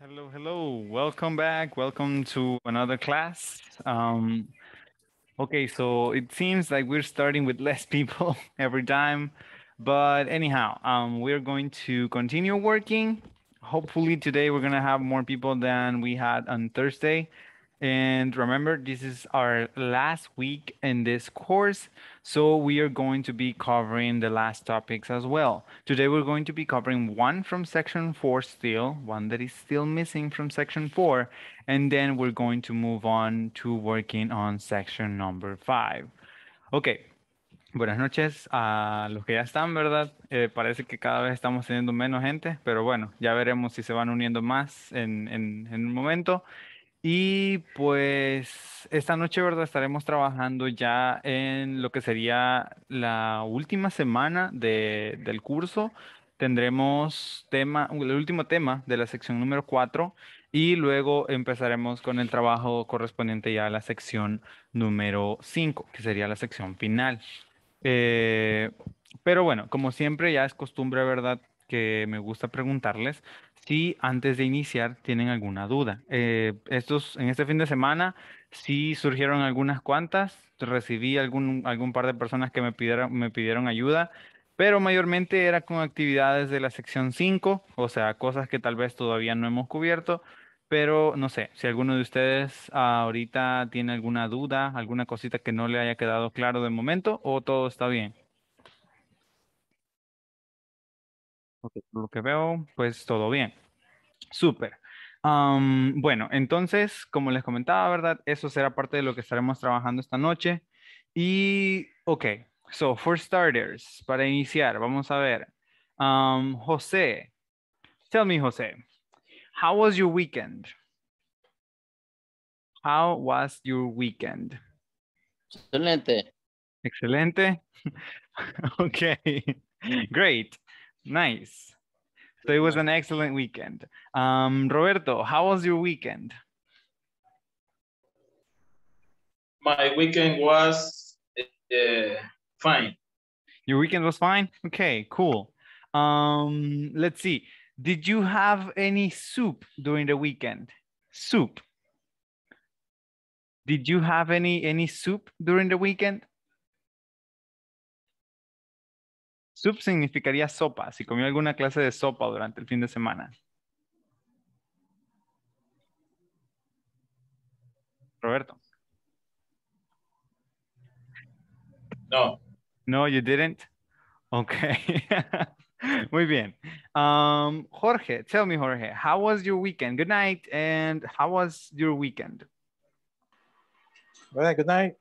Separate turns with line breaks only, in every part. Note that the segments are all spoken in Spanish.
Hello, hello. Welcome back. Welcome to another class. Um, okay, so it seems like we're starting with less people every time. But anyhow, um, we're going to continue working. Hopefully today we're going to have more people than we had on Thursday. And remember, this is our last week in this course, so we are going to be covering the last topics as well. Today we're going to be covering one from section four still, one that is still missing from section four, and then we're going to move on to working on section number five. Okay, Buenas noches a los que ya están, ¿verdad? Eh, parece que cada vez estamos teniendo menos gente, pero bueno, ya veremos si se van uniendo más en, en, en un momento. Y pues esta noche, ¿verdad? Estaremos trabajando ya en lo que sería la última semana del curso. Tendremos tema, el último tema de la sección número 4 y luego empezaremos con el trabajo correspondiente ya a la sección número 5, que sería la sección final. Eh, pero bueno, como siempre ya es costumbre, ¿verdad? Que me gusta preguntarles si antes de iniciar tienen alguna duda. Eh, estos, en este fin de semana sí surgieron algunas cuantas, recibí algún, algún par de personas que me pidieron, me pidieron ayuda, pero mayormente era con actividades de la sección 5, o sea, cosas que tal vez todavía no hemos cubierto, pero no sé, si alguno de ustedes ahorita tiene alguna duda, alguna cosita que no le haya quedado claro de momento o todo está bien. Ok, por lo que veo, pues todo bien. Súper. bueno, entonces, como les comentaba, ¿verdad? Eso será parte de lo que estaremos trabajando esta noche. Y, ok, so for starters, para iniciar, vamos a ver. José, tell me, José, how was your weekend? How was your weekend? Excelente. Excelente. ok, great. Nice. So it was an excellent weekend. Um, Roberto, how was your weekend? My
weekend was uh, fine.
Your weekend was fine? Okay, cool. Um, let's see. Did you have any soup during the weekend? Soup. Did you have any any soup during the weekend? Soup significaría sopa, si comió alguna clase de sopa durante el fin de semana. Roberto. No. No, you didn't. Ok. Muy bien. Um, Jorge, tell me, Jorge, how was your weekend? Good night. And how was your weekend? good night.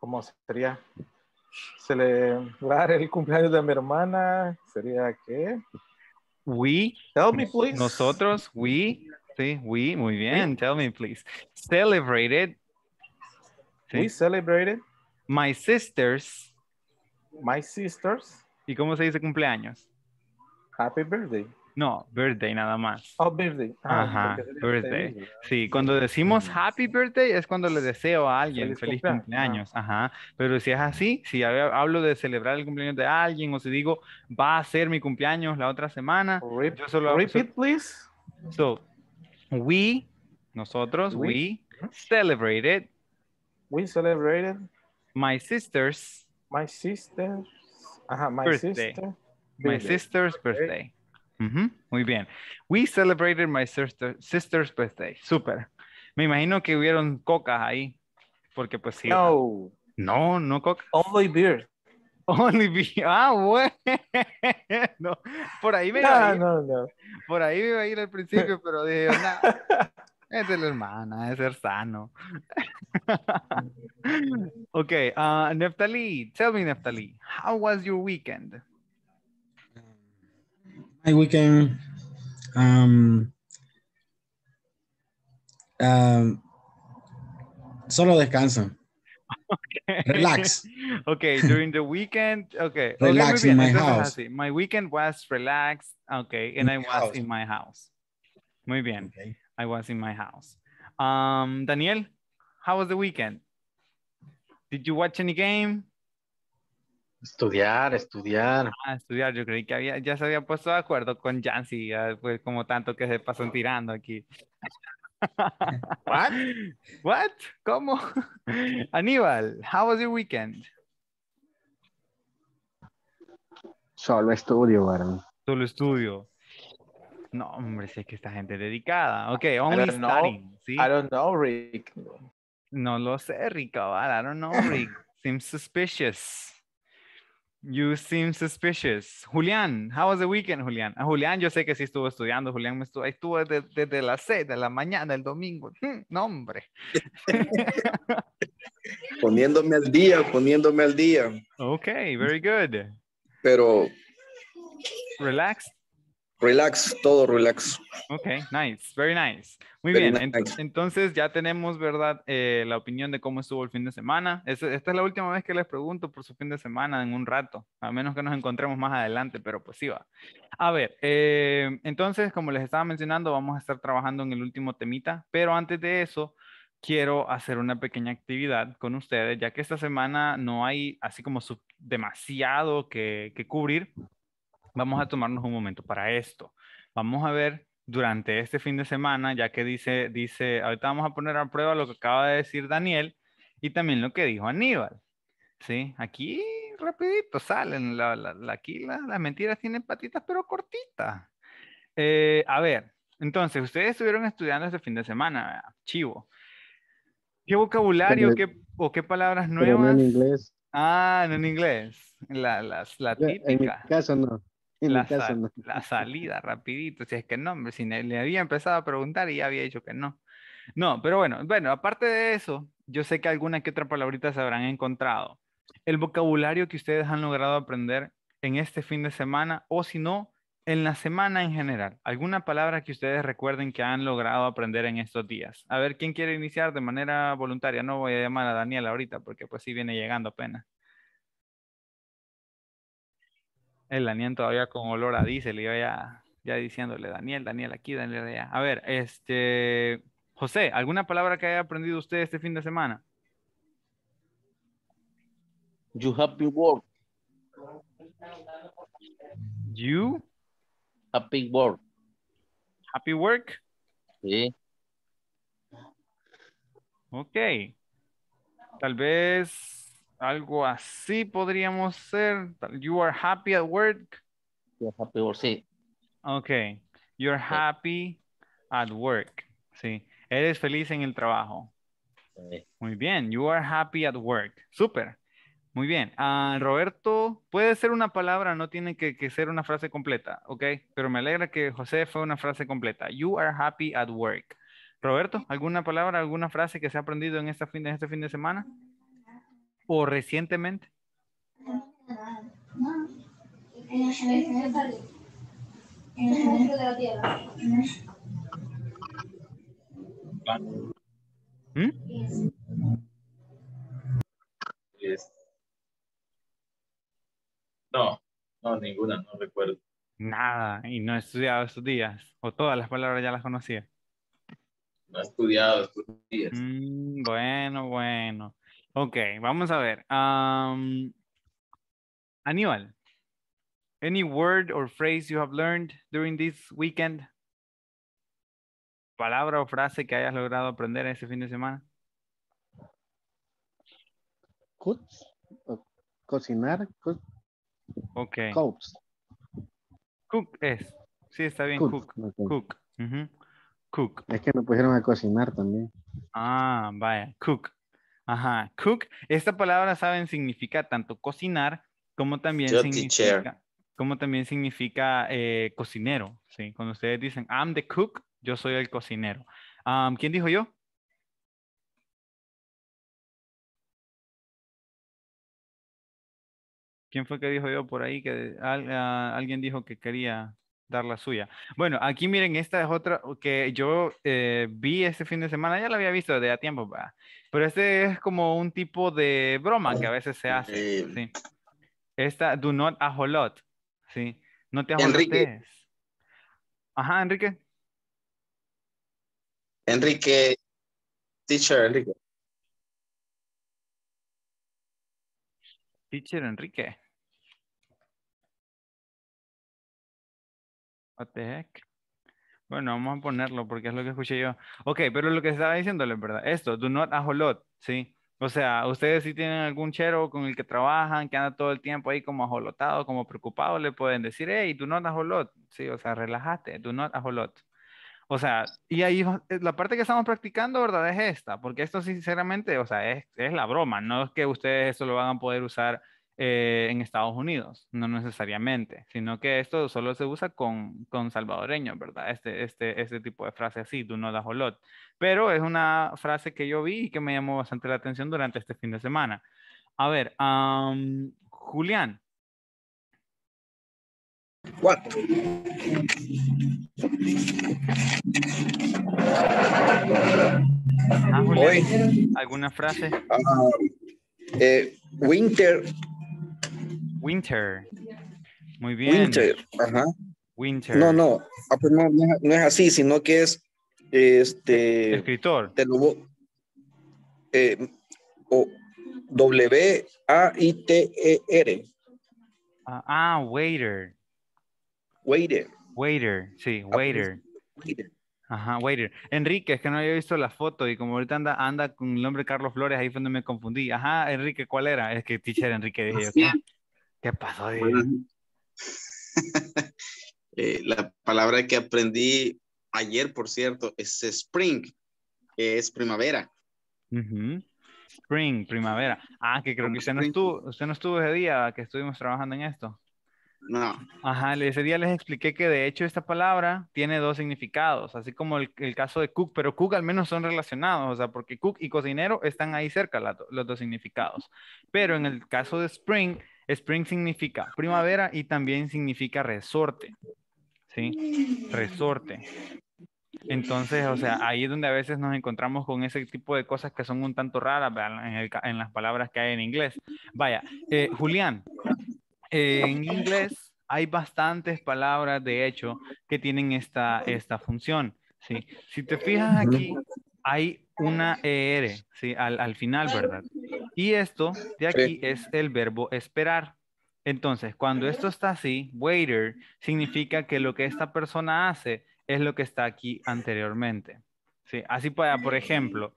¿Cómo sería? celebrar el cumpleaños de mi hermana sería que We. Tell me, please. Nosotros, we. Sí, we. Muy bien. Tell me, please. Celebrated. We celebrated. My sisters. My sisters. ¿Y cómo se dice cumpleaños?
Happy birthday.
No, birthday nada más. Oh, birthday. Ah, ajá, birthday. Sí, cuando decimos happy birthday es cuando le deseo a alguien feliz, cumpleaños. Ajá. Pero si es así, si hablo de celebrar el cumpleaños de alguien o si digo va a ser mi cumpleaños la otra semana, yo solo repeat please. So, we nosotros we, celebrated we celebrated my sister's my sister's Ajá, my sister's. sister my sister's birthday. Muy bien. We celebrated my sister's birthday. super, Me imagino que hubieron coca ahí. Porque pues sí. No. No, no coca. Only beer. Only beer. Ah, bueno. Por ahí me no, a ir. No, Por ahí me iba a ir al principio, pero dije, no, es de la hermana, es ser sano. ok, uh, Neftali, tell me Neftali, how was your weekend?
My weekend, um, um, solo descanso.
Okay. Relax. Okay, during the weekend, okay. Relax okay, in my house. My weekend was relaxed, okay, and in I was house. in my house. Muy bien. Okay. I was in my house. Um, Daniel, how was the weekend? Did you watch any game?
Estudiar, estudiar.
Ah, estudiar, yo creí que había, ya se había puesto de acuerdo con Jancy, pues como tanto que se pasan tirando aquí. What? What? ¿Cómo? Aníbal, how was your weekend? Solo estudio, Solo estudio. No, hombre, sé que esta gente dedicada. Ok, only studying, ¿sí? I don't know, Rick. No lo sé, Rick, I don't know, Rick. Seems suspicious. You seem suspicious. Julián, how was the weekend, Julián? A ah, Julián yo sé que sí estuvo estudiando. Julián me estuvo, desde, desde las de la mañana el domingo. ¡Nombre! Hmm, no, hombre.
poniéndome al día, poniéndome al día. Ok, very good. Pero... Relaxed. Relax, todo relax.
Ok, nice, very nice. Muy bien, entonces ya tenemos, ¿verdad? Eh, la opinión de cómo estuvo el fin de semana. esta es la última vez que les pregunto por su fin de semana en un rato, a menos que nos encontremos más adelante, pero pues sí va. A ver, eh, entonces, como les estaba mencionando, vamos a estar trabajando en el último temita, pero antes de eso, quiero hacer una pequeña actividad con ustedes, ya que esta semana no hay así como demasiado que, que cubrir vamos a tomarnos un momento para esto. Vamos a ver durante este fin de semana, ya que dice, dice, ahorita vamos a poner a prueba lo que acaba de decir Daniel y también lo que dijo Aníbal. Sí, aquí rapidito salen, la, la, aquí las mentiras tienen patitas pero cortitas. Eh, a ver, entonces, ustedes estuvieron estudiando este fin de semana, chivo. ¿Qué vocabulario o qué palabras nuevas? Ah, no en inglés. Ah, en inglés. la típica. En mi
caso no la,
salida, rapidito. Si es que no, si le había empezado a preguntar y ya había dicho que no. No, pero bueno, bueno, aparte de eso, yo sé que alguna que otra palabrita se habrán encontrado. El vocabulario que ustedes han logrado aprender en este fin de semana o si no, en la semana en general. ¿Alguna palabra que ustedes recuerden que han logrado aprender en estos días? A ver, ¿quién quiere iniciar de manera voluntaria? No voy a llamar a Daniel ahorita porque pues sí viene llegando apenas. El Daniel todavía con olor a diésel, y ya, ya diciéndole, Daniel, Daniel aquí, Daniel allá. A ver, este, José, ¿alguna palabra que haya aprendido usted este fin de semana? You happy work.
You? Happy work. Happy work?
Sí. Ok. Tal vez algo así podríamos ser. You are happy at work. are happy at work, sí. Ok. are happy at work. Sí. Eres feliz en el trabajo. Muy bien. You are happy at work. Súper. Muy bien. Ah, Roberto, puede ser una palabra, no tiene que, ser una frase completa, ¿ok? Pero me alegra que José fue una frase completa. You are happy at work. Roberto, ¿alguna palabra, alguna frase que se ha aprendido en este fin de, este fin de semana? o recientemente? ¿Mm? No, no, ninguna, no recuerdo. Nada, y no he estudiado estos días, o todas las palabras ya las conocía. No he estudiado estos días. Mm, bueno, bueno. Ok, vamos a ver. Aníbal, any word or phrase you have learned during this weekend? Palabra o frase que hayas logrado aprender ese fin de semana. ¿Cooks? cocinar, Cook. Ok. Cooks. Cook es. Sí, está bien, cook. Cook. Cook.
cook. Es que me pusieron a cocinar también.
Ah, vaya, cook. Ajá, cook, esta palabra, saben, significa tanto cocinar como también significa... como también significa eh, cocinero. ¿sí? Cuando ustedes dicen, I'm the cook, yo soy el cocinero. ¿Quién dijo yo? ¿Quién fue que dijo yo por ahí? que ah, Alguien dijo que quería dar la suya. Bueno, aquí miren, esta es otra que yo eh, vi este fin de semana, ya la había visto de a tiempo, pero este es como un tipo de broma que a veces se hace. Esta, do not ajolot, ¿sí? No te Enrique. Ajá, Enrique. Enrique, teacher Enrique. Teacher Enrique. What the Bueno, vamos a ponerlo porque es lo que escuché yo. Ok, pero lo que estaba diciéndole, ¿verdad? Esto, do not a ¿sí? O sea, ustedes si tienen algún chero con el que trabajan, que anda todo el tiempo ahí como ajolotado, como preocupado, le pueden decir, hey, do not a ¿sí? O sea, relájate, do not a O sea, y ahí eh, la parte que estamos practicando, ¿verdad? Es esta, porque esto sinceramente, o sea, es, es la broma, no es que ustedes eso lo van a poder usar eh, en Estados Unidos, no necesariamente, sino que esto solo se usa con, con salvadoreños, ¿verdad? Este, este, este tipo de frase así, tú no das olot. Pero es una frase que yo vi y que me llamó bastante la atención durante este fin de semana. A ver, Julián. What? Ah, ¿Alguna frase? Ah, eh, winter Winter. Muy bien. Winter, ajá. Winter. No,
no, ah, pues no, es así, sino que es este... Escritor. W-A-I-T-E-R. Eh, e
ah, ah, waiter. Waiter. Waiter, sí, ah, pues, waiter. Ajá, waiter. Enrique, es que no había visto la foto y como ahorita anda, anda con el nombre Carlos Flores, ahí fue donde me confundí. Ajá, Enrique, ¿cuál era? Es que teacher Enrique dije. ¿Qué pasó?
Eh, la palabra que aprendí ayer, por cierto, es spring, que es primavera.
Spring, primavera. Ah, que creo que usted no, estuvo, ese día que estuvimos trabajando en esto. No. Ajá, ese día les expliqué que de hecho esta palabra tiene dos significados, así como el, caso de cook, pero cook al menos son relacionados, o sea, porque cook y cocinero están ahí cerca los dos significados. Pero en el caso de spring, Spring significa primavera y también significa resorte. ¿Sí? Resorte. Entonces, o sea, ahí es donde a veces nos encontramos con ese tipo de cosas que son un tanto raras en, las palabras que hay en inglés. Vaya, eh, Julián, eh, en inglés hay bastantes palabras, de hecho, que tienen esta, esta función. ¿sí? Si te fijas aquí, hay una ER ¿sí? al, al final, ¿verdad? Y esto de aquí es el verbo esperar. Entonces, cuando esto está así, waiter, significa que lo que esta persona hace es lo que está aquí anteriormente. ¿sí? Así para, por ejemplo,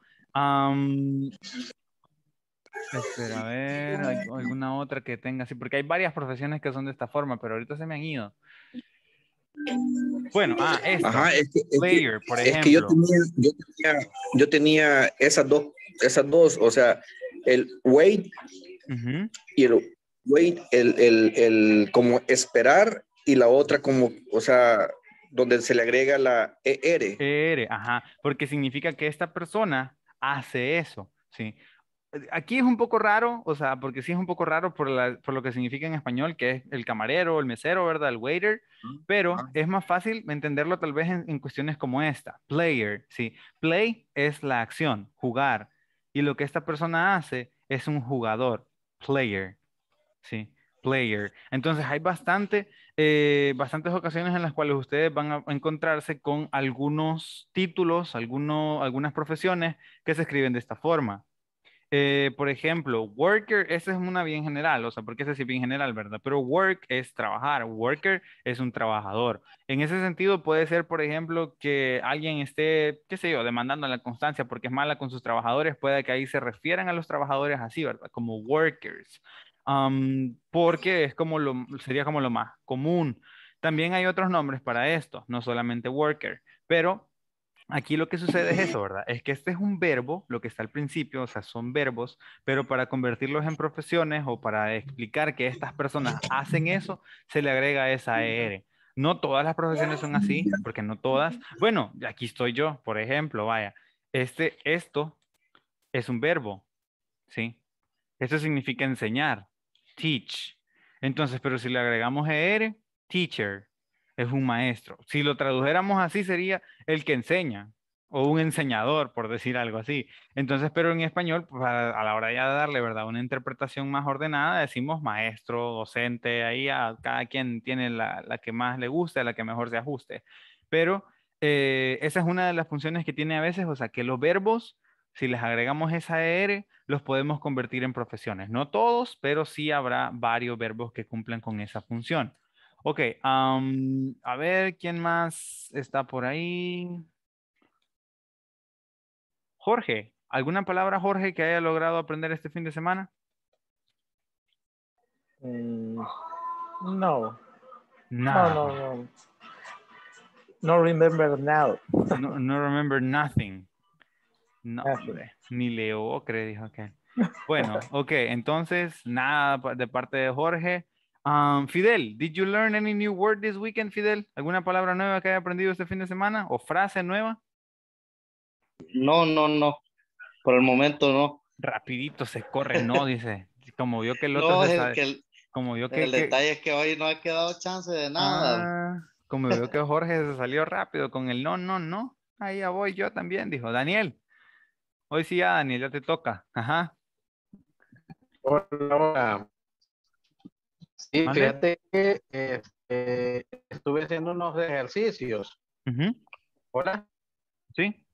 espera, a ver, alguna otra que tenga así, porque hay varias profesiones que son de esta forma, pero ahorita se me han ido. Bueno, ah, Ajá, es que, yo tenía, yo tenía, esas dos, esas dos, o sea,
el wait y el wait, el, el, el, como esperar y la otra como, o sea, donde se le agrega la ER.
ER, ajá, porque significa que esta persona hace eso, ¿sí? Aquí es un poco raro, o sea, porque sí es un poco raro por, lo que significa en español, que es el camarero, el mesero, ¿verdad? El waiter, mm, pero es más fácil entenderlo tal vez en, cuestiones como esta. Player, sí. Play es la acción, jugar. Y lo que esta persona hace es un jugador, player, sí. Player. Entonces hay bastante, eh, bastantes ocasiones en las cuales ustedes van a encontrarse con algunos títulos, algunas profesiones que se escriben de esta forma. Eh, por ejemplo, worker, esa es una bien general, o sea, porque ese sí bien general, ¿verdad? Pero work es trabajar, worker es un trabajador. En ese sentido puede ser, por ejemplo, que alguien esté, qué sé yo, demandando la constancia porque es mala con sus trabajadores, puede que ahí se refieran a los trabajadores así, ¿verdad? Como workers, porque es como lo, sería como lo más común. También hay otros nombres para esto, no solamente worker, pero Aquí lo que sucede es eso, ¿verdad? Es que este es un verbo, lo que está al principio, o sea, son verbos, pero para convertirlos en profesiones o para explicar que estas personas hacen eso, se le agrega esa ER. No todas las profesiones son así, porque no todas. Bueno, aquí estoy yo, por ejemplo, vaya. Este, esto es un verbo, ¿sí? Esto significa enseñar, teach. Entonces, pero si le agregamos ER, teacher, es un maestro. Si lo tradujéramos así sería el que enseña o un enseñador, por decir algo así. Entonces, pero en español, pues, a, la hora ya de darle, ¿verdad? Una interpretación más ordenada, decimos maestro, docente, ahí a, cada quien tiene la, que más le guste, la que mejor se ajuste. Pero eh, esa es una de las funciones que tiene a veces, o sea, que los verbos, si les agregamos esa R, los podemos convertir en profesiones. No todos, pero sí habrá varios verbos que cumplan con esa función. Ok, a ver, ¿quién más está por ahí? Jorge, ¿alguna palabra, Jorge, que haya logrado aprender este fin de semana?
Mm, no.
no. No. No, no, remember now. no, remember nothing. No, ni leocre, dijo que. Bueno, ok, entonces, nada de parte de Jorge. Fidel, did you learn any new word this weekend, Fidel? ¿Alguna palabra nueva que haya aprendido este fin de semana o frase nueva? No, no, no. Por el momento no. Rapidito se corre, no, dice. Como vio que el otro no, el, como vio que el detalle
es que hoy no ha
quedado chance de nada. Ah, como vio que Jorge se salió rápido con el no, no, no. Ahí ya voy yo también, dijo Daniel. Hoy sí ya, Daniel, ya te toca. Ajá. Hola, hola y fíjate que
este, estuve haciendo unos ejercicios. ¿Hola? Sí.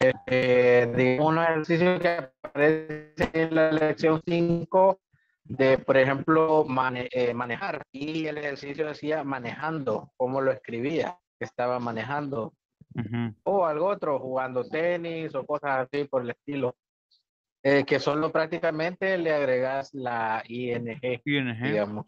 Eh, este, unos ejercicios que aparecen en la lección 5 de, por ejemplo, eh, manejar. Y el ejercicio decía manejando, como lo escribía, que estaba manejando. O algo otro, jugando tenis o cosas así por el estilo. Eh, que solo prácticamente le agregas la ING,
digamos.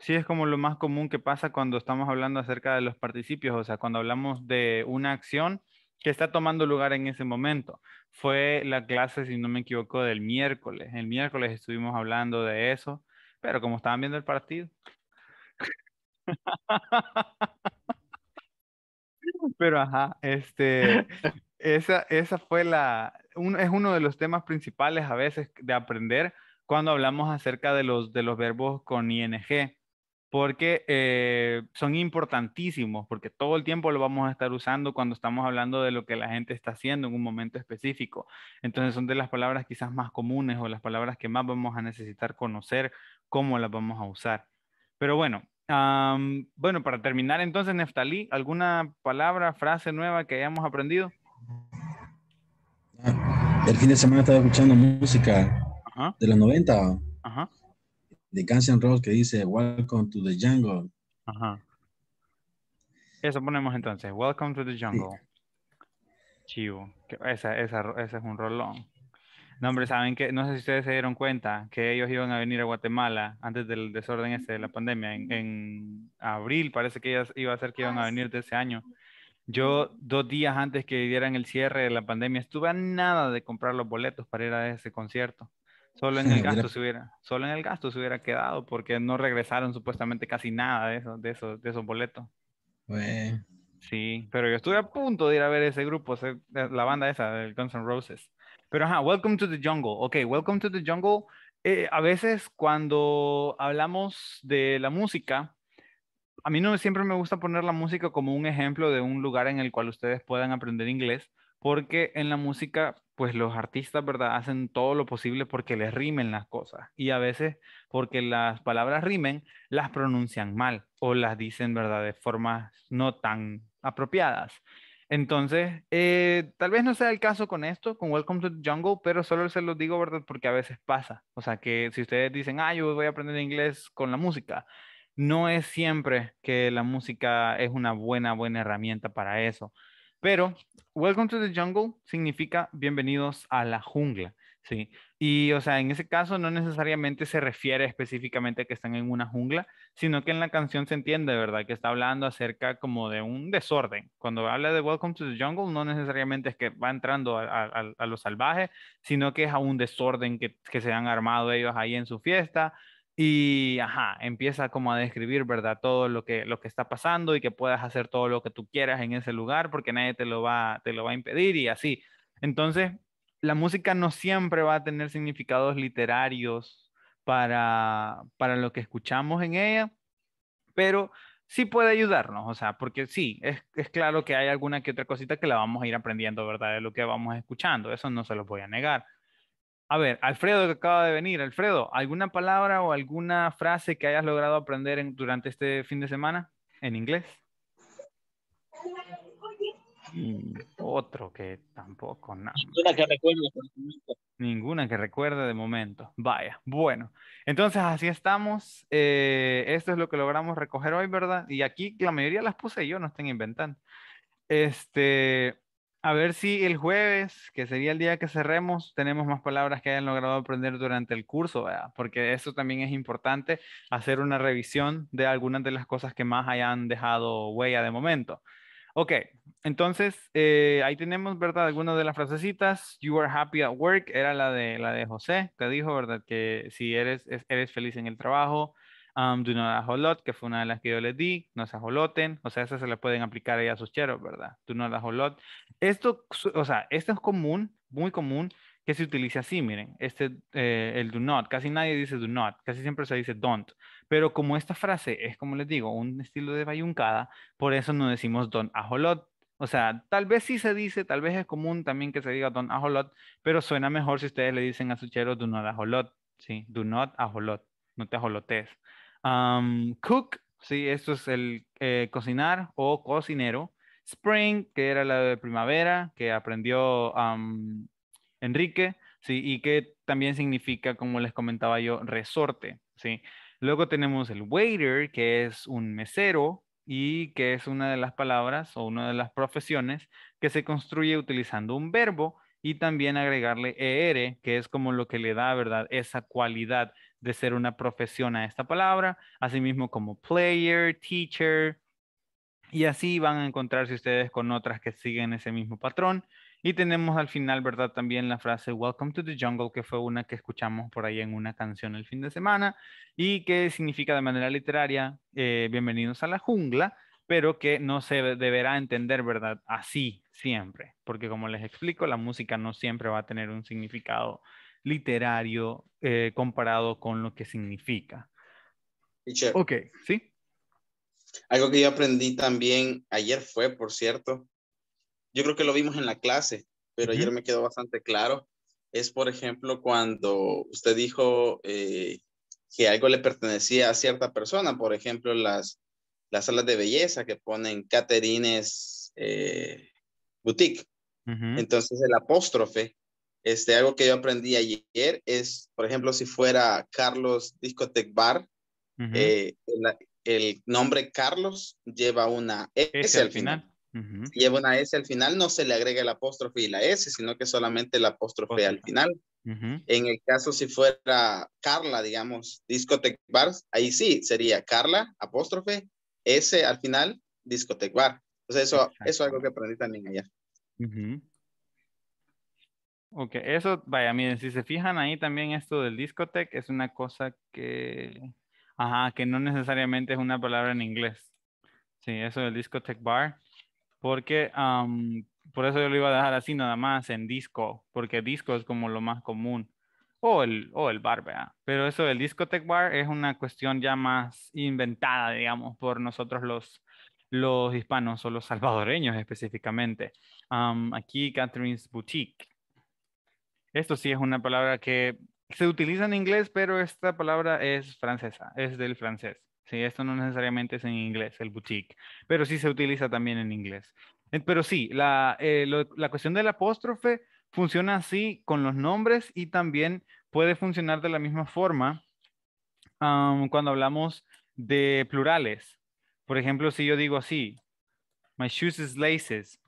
Sí, es como lo más común que pasa cuando estamos hablando acerca de los participios, o sea, cuando hablamos de una acción que está tomando lugar en ese momento. Fue la clase, si no me equivoco, del miércoles. El miércoles estuvimos hablando de eso, pero como estaban viendo el partido. pero ajá, este, esa, fue la, es uno de los temas principales a veces de aprender cuando hablamos acerca de los, de los verbos con ing, porque eh, son importantísimos, porque todo el tiempo lo vamos a estar usando cuando estamos hablando de lo que la gente está haciendo en un momento específico. Entonces son de las palabras quizás más comunes o las palabras que más vamos a necesitar conocer cómo las vamos a usar. Pero bueno, bueno, para terminar entonces, Neftalí, ¿alguna palabra, frase nueva que hayamos aprendido?
El fin de semana estaba escuchando música de los 90.
Ajá. De
Guns Rose que dice Welcome to the Jungle.
Ajá. Eso ponemos entonces. Welcome to the Jungle. Chivo. Esa, esa, esa, es un rolón. No, hombre, saben que, no sé si ustedes se dieron cuenta que ellos iban a venir a Guatemala antes del desorden este de la pandemia. En, en abril parece que ellas, iba a ser que iban a ah, venir de ese año. Yo dos días antes que dieran el cierre de la pandemia estuve a nada de comprar los boletos para ir a ese concierto. Solo en el gasto se hubiera, solo en el gasto se hubiera quedado porque no regresaron supuestamente casi nada de esos, de esos, de esos boletos. Sí, pero yo estuve a punto de ir a ver ese grupo, la banda esa del Guns N' Roses. Pero ajá, Welcome to the Jungle. Ok, Welcome to the Jungle. Eh, a veces cuando hablamos de la música, a mí no siempre me gusta poner la música como un ejemplo de un lugar en el cual ustedes puedan aprender inglés, porque en la música pues los artistas, ¿verdad? Hacen todo lo posible porque les rimen las cosas. Y a veces, porque las palabras rimen, las pronuncian mal o las dicen, ¿verdad? De formas no tan apropiadas. Entonces, eh, tal vez no sea el caso con esto, con Welcome to the Jungle, pero solo se los digo, ¿verdad? Porque a veces pasa. O sea, que si ustedes dicen, ah, yo voy a aprender inglés con la música, no es siempre que la música es una buena, buena herramienta para eso. Pero Welcome to the Jungle significa bienvenidos a la jungla, ¿sí? Y, o sea, en ese caso no necesariamente se refiere específicamente a que están en una jungla, sino que en la canción se entiende, ¿verdad? Que está hablando acerca como de un desorden. Cuando habla de Welcome to the Jungle, no necesariamente es que va entrando a, los salvajes, sino que es a un desorden que, que se han armado ellos ahí en su fiesta, y, ajá, empieza como a describir, ¿verdad? Todo lo que, lo que está pasando y que puedas hacer todo lo que tú quieras en ese lugar porque nadie te lo va, te lo va a impedir y así. Entonces, la música no siempre va a tener significados literarios para, lo que escuchamos en ella, pero sí puede ayudarnos, o sea, porque sí, es, es, claro que hay alguna que otra cosita que la vamos a ir aprendiendo, ¿verdad? De lo que vamos escuchando, eso no se los voy a negar. A ver, Alfredo que acaba de venir, Alfredo, ¿alguna palabra o alguna frase que hayas logrado aprender durante este fin de semana en inglés? Mm, otro que tampoco, nada. Ninguna que recuerde Ninguna que recuerde de momento. Vaya, bueno. Entonces, así estamos. Eh, esto es lo que logramos recoger hoy, ¿verdad? Y aquí la mayoría las puse yo, no estén inventando. Este, a ver si el jueves, que sería el día que cerremos, tenemos más palabras que hayan logrado aprender durante el curso, ¿verdad? porque eso también es importante, hacer una revisión de algunas de las cosas que más hayan dejado huella de momento. Ok, entonces eh, ahí tenemos, ¿verdad? Algunas de las frasecitas. You are happy at work, era la de, la de José, que dijo, ¿verdad? Que si eres, eres feliz en el trabajo, Do Not Ajolot, que fue una de las que yo les di, no se ajoloten, o sea, esas se le pueden aplicar ahí a sus cheros, ¿verdad? Do Not Ajolot. Esto, o sea, esto es común, muy común, que se utilice así, miren, este, eh, el do not, casi nadie dice do not, casi siempre se dice don't, pero como esta frase es, como les digo, un estilo de bayuncada, por eso no decimos don ajolot, o sea, tal vez sí se dice, tal vez es común también que se diga don ajolot, pero suena mejor si ustedes le dicen a sus cheros do not ajolot, sí, do not ajolot, no te ajolotes cook, sí, esto es el eh, cocinar o cocinero. Spring, que era la de primavera, que aprendió Enrique, sí, y que también significa, como les comentaba yo, resorte, sí. Luego tenemos el waiter, que es un mesero y que es una de las palabras o una de las profesiones que se construye utilizando un verbo y también agregarle er, que es como lo que le da, ¿verdad? Esa cualidad de ser una profesión a esta palabra, Asimismo como player, teacher, y así van a encontrarse ustedes con otras que siguen ese mismo patrón. Y tenemos al final, ¿verdad? También la frase Welcome to the Jungle, que fue una que escuchamos por ahí en una canción el fin de semana y que significa de manera literaria eh, Bienvenidos a la jungla, pero que no se deberá entender, ¿verdad? Así siempre, porque como les explico, la música no siempre va a tener un significado literario eh, comparado con lo que significa. ok, sí.
Algo que yo aprendí también ayer fue, por cierto, yo creo que lo vimos en la clase, pero ayer me quedó bastante claro. Es, por ejemplo, cuando usted dijo eh, que algo le pertenecía a cierta persona, por ejemplo, las, las salas de belleza que ponen Caterines eh, Boutique. Entonces el apóstrofe este, algo que yo aprendí ayer es, por ejemplo, si fuera Carlos Discotech Bar, eh, el, nombre Carlos lleva una S, al final. lleva una S al final, no se le agrega el apóstrofe y la S, sino que solamente el apóstrofe al final. En el caso si fuera Carla, digamos, Discotech Bar, ahí sí sería Carla, apóstrofe, S al final, Discotech Bar. Entonces eso, es algo que aprendí también ayer.
Ok, eso, vaya, miren, si se fijan ahí también esto del discotech es una cosa que, ajá, que no necesariamente es una palabra en inglés. Sí, eso del discotec bar, porque por eso yo lo iba a dejar así nada más en disco, porque disco es como lo más común. O el, o el bar, Pero eso del discotec bar es una cuestión ya más inventada, digamos, por nosotros los, los hispanos o los salvadoreños específicamente. aquí Catherine's Boutique esto sí es una palabra que se utiliza en inglés, pero esta palabra es francesa, es del francés. Sí, esto no necesariamente es en inglés, el boutique, pero sí se utiliza también en inglés. Eh, pero sí, la, eh, la cuestión del apóstrofe funciona así con los nombres y también puede funcionar de la misma forma cuando hablamos de plurales. Por ejemplo, si yo digo así, my shoes is laces,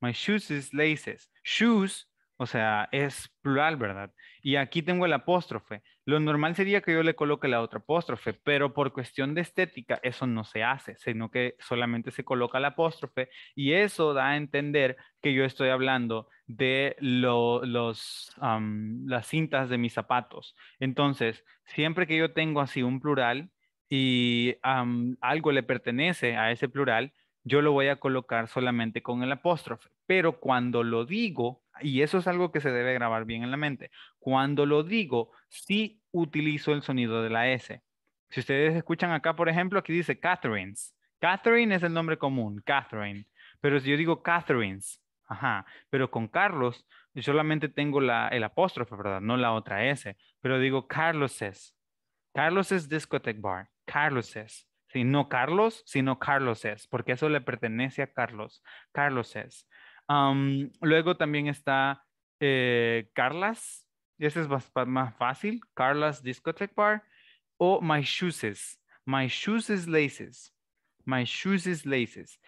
my shoes is laces. Shoes o sea, es plural, ¿verdad? Y aquí tengo el apóstrofe. Lo normal sería que yo le coloque la otra apóstrofe, pero por cuestión de estética eso no se hace, sino que solamente se coloca el apóstrofe y eso da a entender que yo estoy hablando de los, las cintas de mis zapatos. Entonces, siempre que yo tengo así un plural y algo le pertenece a ese plural, yo lo voy a colocar solamente con el apóstrofe. Pero cuando lo digo, y eso es algo que se debe grabar bien en la mente. Cuando lo digo, sí utilizo el sonido de la S. Si ustedes escuchan acá, por ejemplo, aquí dice Catherines. Catherine es el nombre común, Catherine. Pero si yo digo Catherines, ajá, pero con Carlos, yo solamente tengo la, el apóstrofe, ¿verdad? No la otra S. Pero digo Carlos's. Carlos es discotheque bar. Carlos es. no Carlos, sino Carlos es, porque eso le pertenece a Carlos. Carlos es luego también está eh, Carlas, ese es más, fácil, Carlas Discotheque Bar, o My Shoes, My Shoes is Laces, My Shoes is Laces.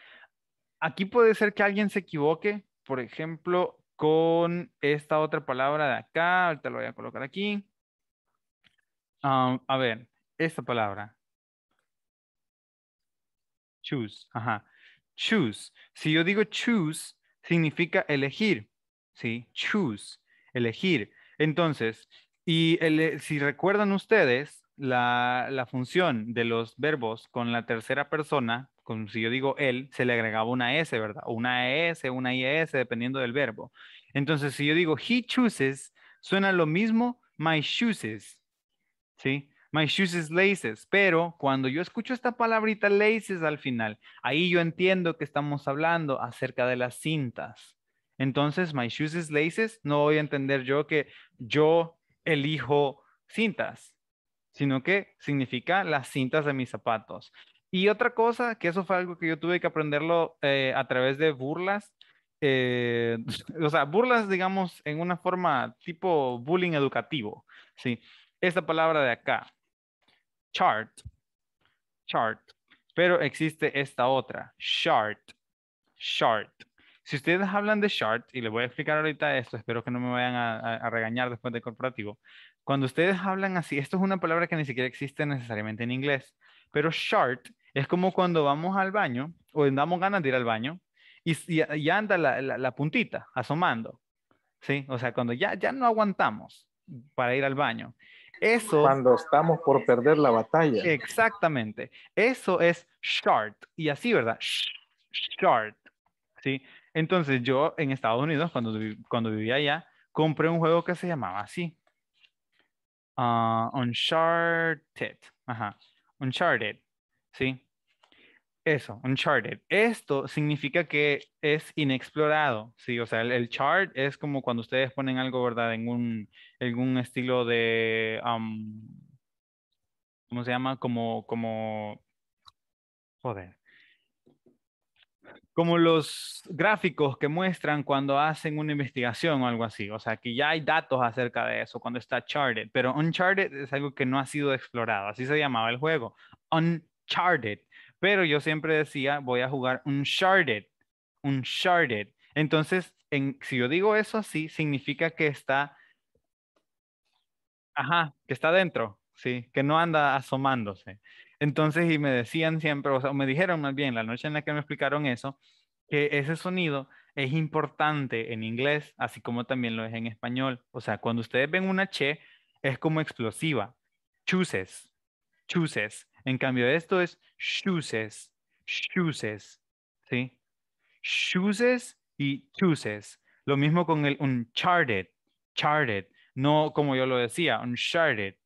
Aquí puede ser que alguien se equivoque, por ejemplo, con esta otra palabra de acá, ahorita lo voy a colocar aquí. a ver, esta palabra. Choose, ajá. Choose. Si yo digo choose, significa elegir, ¿sí? Choose, elegir. Entonces, y eh, si recuerdan ustedes, la, función de los verbos con la tercera persona, como si yo digo él, se le agregaba una S, ¿verdad? Una ES, una IES, dependiendo del verbo. Entonces, si yo digo he chooses, suena lo mismo my chooses, ¿sí? My shoes is laces. Pero cuando yo escucho esta palabrita laces al final, ahí yo entiendo que estamos hablando acerca de las cintas. Entonces, my shoes is laces, no voy a entender yo que yo elijo cintas, sino que significa las cintas de mis zapatos. Y otra cosa, que eso fue algo que yo tuve que aprenderlo eh, a través de burlas, eh, o sea, burlas, digamos, en una forma tipo bullying educativo, ¿sí? Esta palabra de acá, chart, chart, pero existe esta otra, chart, chart, Si ustedes hablan de chart, y le voy a explicar ahorita esto, espero que no me vayan a, regañar después del corporativo, cuando ustedes hablan así, esto es una palabra que ni siquiera existe necesariamente en inglés, pero chart es como cuando vamos al baño o damos ganas de ir al baño y, ya anda la, puntita asomando, ¿sí? O sea, cuando ya, ya no aguantamos para ir al baño. Cuando estamos por perder la batalla. Exactamente. Eso es short. Y así, ¿verdad? Short. ¿Sí? Entonces yo en Estados Unidos, cuando, cuando vivía allá, compré un juego que se llamaba así. Ah, Uncharted. Ajá. Uncharted. ¿Sí? Eso, uncharted. Esto significa que es inexplorado, ¿sí? O sea, el, chart es como cuando ustedes ponen algo, ¿verdad? En un, estilo de... ¿Cómo se llama? Como, como... Joder. Como los gráficos que muestran cuando hacen una investigación o algo así. O sea, que ya hay datos acerca de eso cuando está charted. Pero uncharted es algo que no ha sido explorado. Así se llamaba el juego. Uncharted. Pero yo siempre decía, voy a jugar un sharded, un sharded. Entonces, si yo digo eso así, significa que está, ajá, que está dentro, sí, que no anda asomándose. Entonces, y me decían siempre, o me dijeron más bien la noche en la que me explicaron eso, que ese sonido es importante en inglés, así como también lo es en español. O sea, cuando ustedes ven una che, es como explosiva. Chuses, chuses. En cambio, esto es chooses, chooses, ¿sí? Chooses y chooses. Lo mismo con el uncharted, charted, no como yo lo decía, uncharted.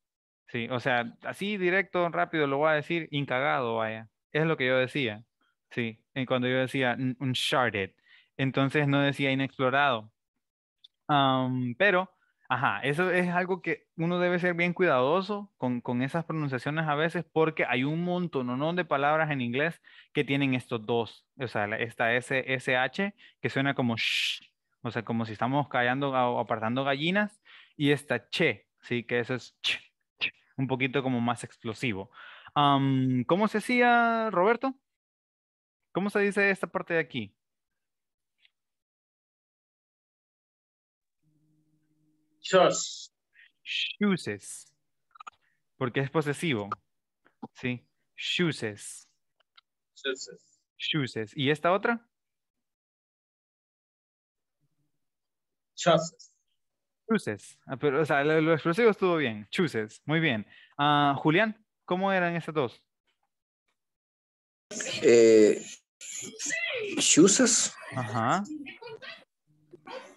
Sí, o sea, así directo, rápido lo voy a decir, incagado, vaya. Es lo que yo decía. Sí, eh, cuando yo decía uncharted. Entonces no decía inexplorado. pero Ajá, eso es algo que uno debe ser bien cuidadoso con, esas pronunciaciones a veces porque hay un montón, no de palabras en inglés que tienen estos dos. O sea, esta SH que suena como sh, o sea, como si estamos callando o apartando gallinas, y esta che, sí, que eso es ch, un poquito como más explosivo. ¿Cómo se decía, Roberto? ¿Cómo se dice esta parte de aquí? Shoes. Shoes. Porque es posesivo. Sí. Shoes. Shoes. Shoes. ¿Y esta otra? Shoes. Chooses. Ah, pero, o sea, lo, explosivo estuvo bien. Chooses. Muy bien. Ah, Julián, ¿cómo eran esas dos? Eh, Ajá.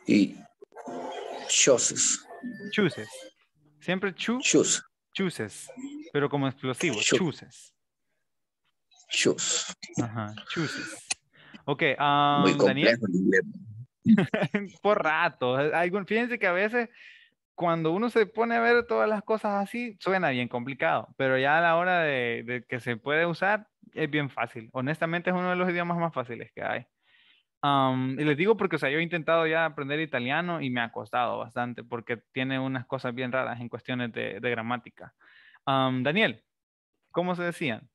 Y Chooses.
Chooses. Siempre Chooses. Pero como explosivo. chuses. Chooses. Ajá. Chooses. Ok. Um, Por rato. fíjense que a veces cuando uno se pone a ver todas las cosas así, suena bien complicado, pero ya a la hora de, que se puede usar, es bien fácil. Honestamente es uno de los idiomas más fáciles que hay y les digo porque, o sea, yo he intentado ya aprender italiano y me ha costado bastante porque tiene unas cosas bien raras en cuestiones de, de gramática. Daniel, ¿cómo se decían?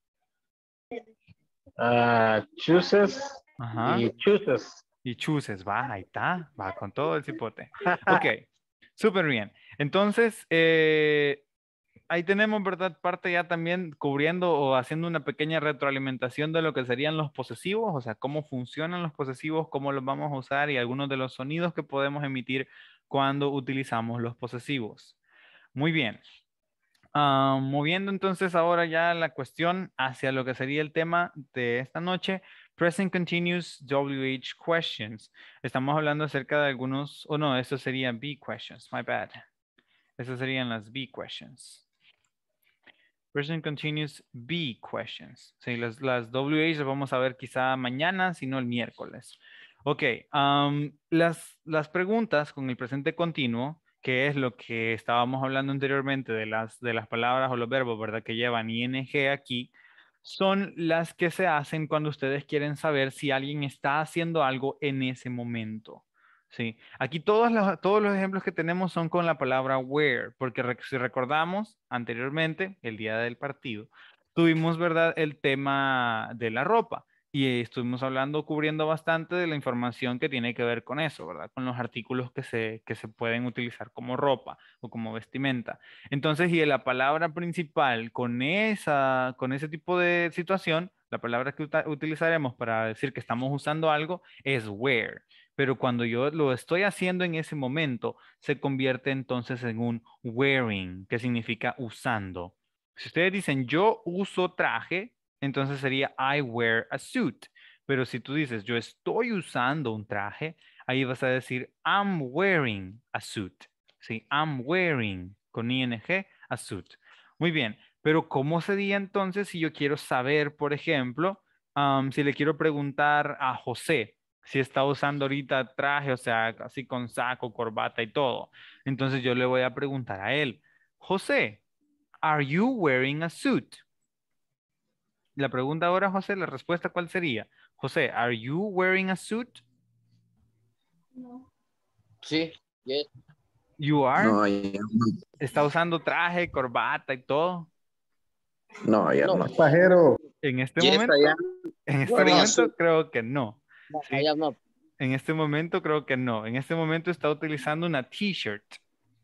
Ah, chuses Ajá. y chuses. Y chuses, va, ahí está, va con todo el cipote. Ok, súper bien. Entonces, eh, ahí tenemos, ¿verdad? Parte ya también cubriendo o haciendo una pequeña retroalimentación de lo que serían los posesivos, o sea, cómo funcionan los posesivos, cómo los vamos a usar y algunos de los sonidos que podemos emitir cuando utilizamos los posesivos. Muy bien. Ah, moviendo entonces ahora ya la cuestión hacia lo que sería el tema de esta noche, Present Continuous WH Questions. Estamos hablando acerca de algunos, o no, eso serían B questions, my bad. Esas serían las B questions. Present continuous B questions. las, las las vamos a ver quizá mañana, si no el miércoles. Ok, las, las preguntas con el presente continuo, que es lo que estábamos hablando anteriormente de las, de las palabras o los verbos, ¿verdad? Que llevan ing aquí, son las que se hacen cuando ustedes quieren saber si alguien está haciendo algo en ese momento. Sí, aquí todos los, ejemplos que tenemos son con la palabra where, porque si recordamos anteriormente, el día del partido, tuvimos, ¿verdad?, el tema de la ropa y estuvimos hablando, cubriendo bastante de la información que tiene que ver con eso, Con los artículos que se, que se pueden utilizar como ropa o como vestimenta. Entonces, y la palabra principal con, esa, ese tipo de situación, la palabra que utilizaremos para decir que estamos usando algo es where pero cuando yo lo estoy haciendo en ese momento, se convierte entonces en un wearing, que significa usando. Si ustedes dicen yo uso traje, entonces sería I wear a suit. Pero si tú dices yo estoy usando un traje, ahí vas a decir I'm wearing a suit. Sí, I'm wearing con ing a suit. Muy bien, pero ¿cómo sería entonces si yo quiero saber, por ejemplo, si le quiero preguntar a José, si está usando ahorita traje, o sea, así con saco, corbata y todo. Entonces yo le voy a preguntar a él, José, are you wearing a suit? La pregunta ahora, José, la respuesta cuál sería? José, are you wearing a suit? No. Sí, You are? ¿Está usando traje, corbata y todo? No, ya no. En este momento, en este momento creo que no. No, En este momento creo que no. En este momento está utilizando una t-shirt,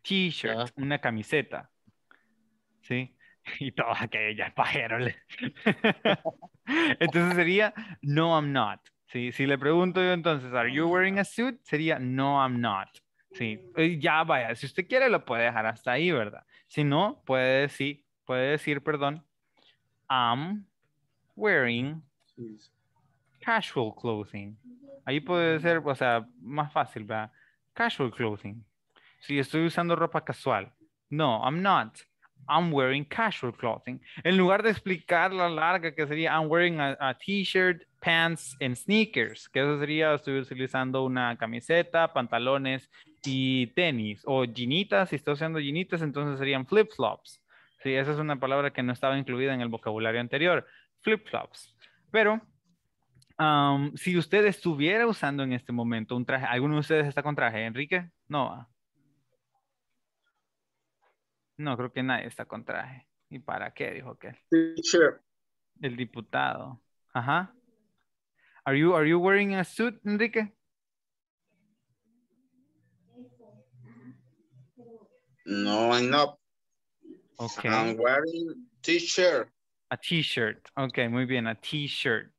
t-shirt, una camiseta. Sí. Y todas aquellas ya pajeros. entonces sería no, I'm not. Sí. Si le pregunto yo entonces, ¿are you wearing a suit? Sería no, I'm not. Sí. Ya vaya, si usted quiere lo puede dejar hasta ahí, ¿verdad? Si no, puede decir, puede decir, perdón, I'm wearing Casual clothing. Ahí puede ser, o sea, más fácil, ¿verdad? Casual clothing. Si estoy usando ropa casual. No, I'm not. I'm wearing casual clothing. En lugar de explicar la larga que sería I'm wearing a, t-shirt, pants and sneakers, que eso sería estoy utilizando una camiseta, pantalones y tenis o jeanitas. si estoy usando jinitas, entonces serían flip-flops. Sí, esa es una palabra que no estaba incluida en el vocabulario anterior, flip-flops. Pero si usted estuviera usando en este momento un traje, ¿alguno de ustedes está con traje? ¿Enrique? No. Ah. No, creo que nadie está con traje. ¿Y para qué? Dijo que. El diputado. Ajá. Are you, are wearing a suit, Enrique?
No, I'm not.
Okay. I'm wearing t-shirt. A t-shirt. Ok, muy bien, a t-shirt.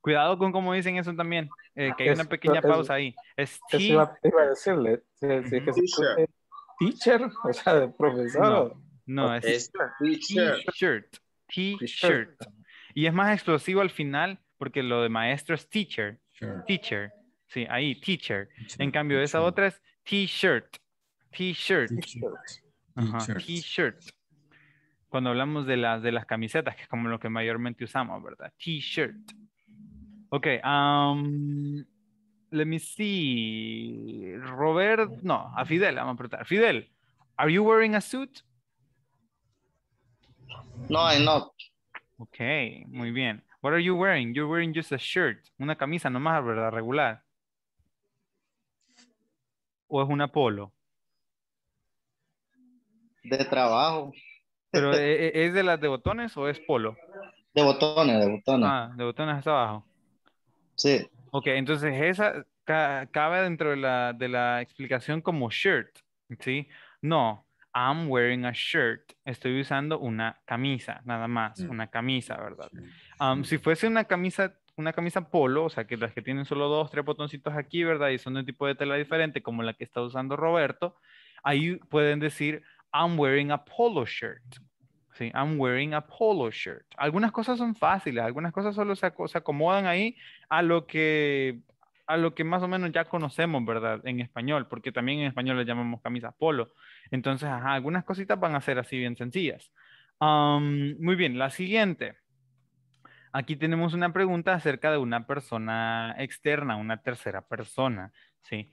Cuidado con cómo dicen eso también, eh, que hay una pequeña pausa ahí. Es a decirle.
teacher. o sea, de profesor. No, es
t-shirt. T-shirt. Y es más explosivo al final porque lo de maestro es teacher. Teacher. Sí, ahí, teacher. En cambio, esa otra es t-shirt. T-shirt. T-shirt. Cuando hablamos de las, de las camisetas, que es como lo que mayormente usamos, ¿verdad? T-shirt. Ok, let me see. Robert, no, a Fidel, vamos a preguntar. Fidel, are you wearing a suit? No, I'm not. Ok, muy bien. What are you wearing? You're wearing just a shirt. Una camisa nomás, ¿verdad? Regular. ¿O es una polo? De trabajo. ¿Pero eh, eh, es de las de botones o es polo? De botones, de botones. Ah, de botones hasta abajo. Sí. Ok, entonces esa cabe dentro de la, de la explicación como shirt, ¿sí? No, I'm wearing a shirt. Estoy usando una camisa, nada más, mm. una camisa, ¿verdad? si fuese una camisa, una camisa polo, o sea, que las que tienen solo dos, tres botoncitos aquí, ¿verdad? Y son de un tipo de tela diferente, como la que está usando Roberto, ahí pueden decir, I'm wearing a polo shirt, ¿sí? I'm wearing a polo shirt. Algunas cosas son fáciles, algunas cosas solo se, se acomodan ahí a lo que a lo que más o menos ya conocemos, ¿verdad? En español, porque también en español le llamamos camisas polo. Entonces, ajá, algunas cositas van a ser así bien sencillas. muy bien, la siguiente. Aquí tenemos una pregunta acerca de una persona externa, una tercera persona, ¿sí?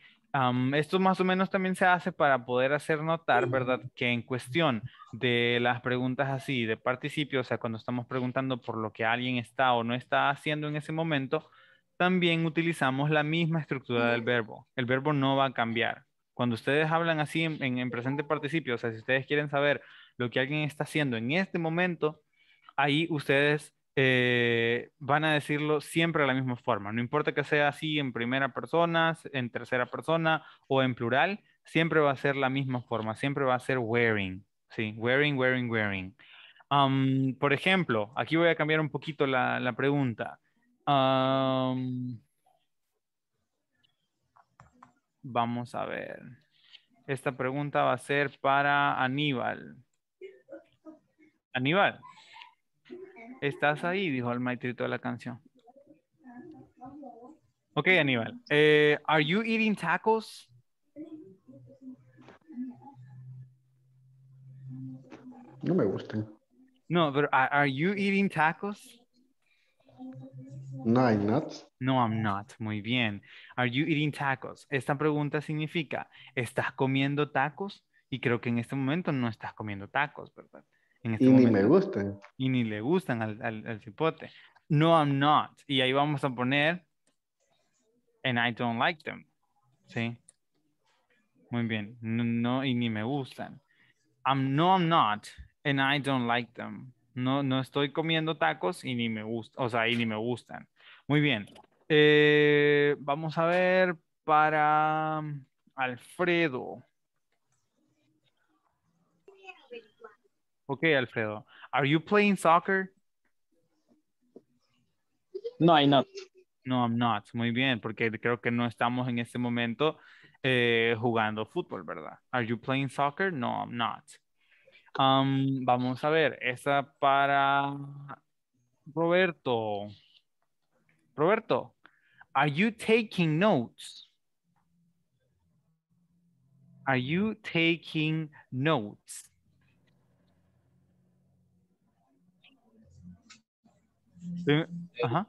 esto más o menos también se hace para poder hacer notar, ¿verdad? Que en cuestión de las preguntas así, de participio, o sea, cuando estamos preguntando por lo que alguien está o no está haciendo en ese momento, también utilizamos la misma estructura del verbo. El verbo no va a cambiar. Cuando ustedes hablan así en, en presente participio, o sea, si ustedes quieren saber lo que alguien está haciendo en este momento, ahí ustedes eh, van a decirlo siempre de la misma forma. No importa que sea así en primera persona, en tercera persona o en plural, siempre va a ser la misma forma, siempre va a ser wearing. wearing, wearing, wearing. por ejemplo, aquí voy a cambiar un poquito la, pregunta. vamos a ver. Esta pregunta va a ser para Aníbal. Aníbal. Estás ahí, dijo el maitrito de la canción. Ok, Aníbal. Eh, are you eating tacos? No me gustan. No, pero are, are you eating tacos? No, I'm not. No, I'm not. Muy bien. Are you eating tacos? Esta pregunta significa, ¿estás comiendo tacos? Y creo que en este momento no estás comiendo tacos, ¿verdad? Este y ni me gustan. Y ni le gustan al, al, cipote. No, I'm not. Y ahí vamos a poner, and I don't like them. ¿Sí? Muy bien. No, y ni me gustan. I'm, no, I'm not, and I don't like them. No, no estoy comiendo tacos y ni me gusta, o sea, y ni me gustan. Muy bien. Eh, vamos a ver para Alfredo. Okay, Alfredo. Are you playing soccer? No, I'm not. No, I'm not. Muy bien, porque creo que no estamos en este momento eh, jugando fútbol, ¿verdad? Are you playing soccer? No, I'm not. Um, vamos a ver, esa para Roberto. Roberto, are you taking notes? Are you taking notes? Ajá.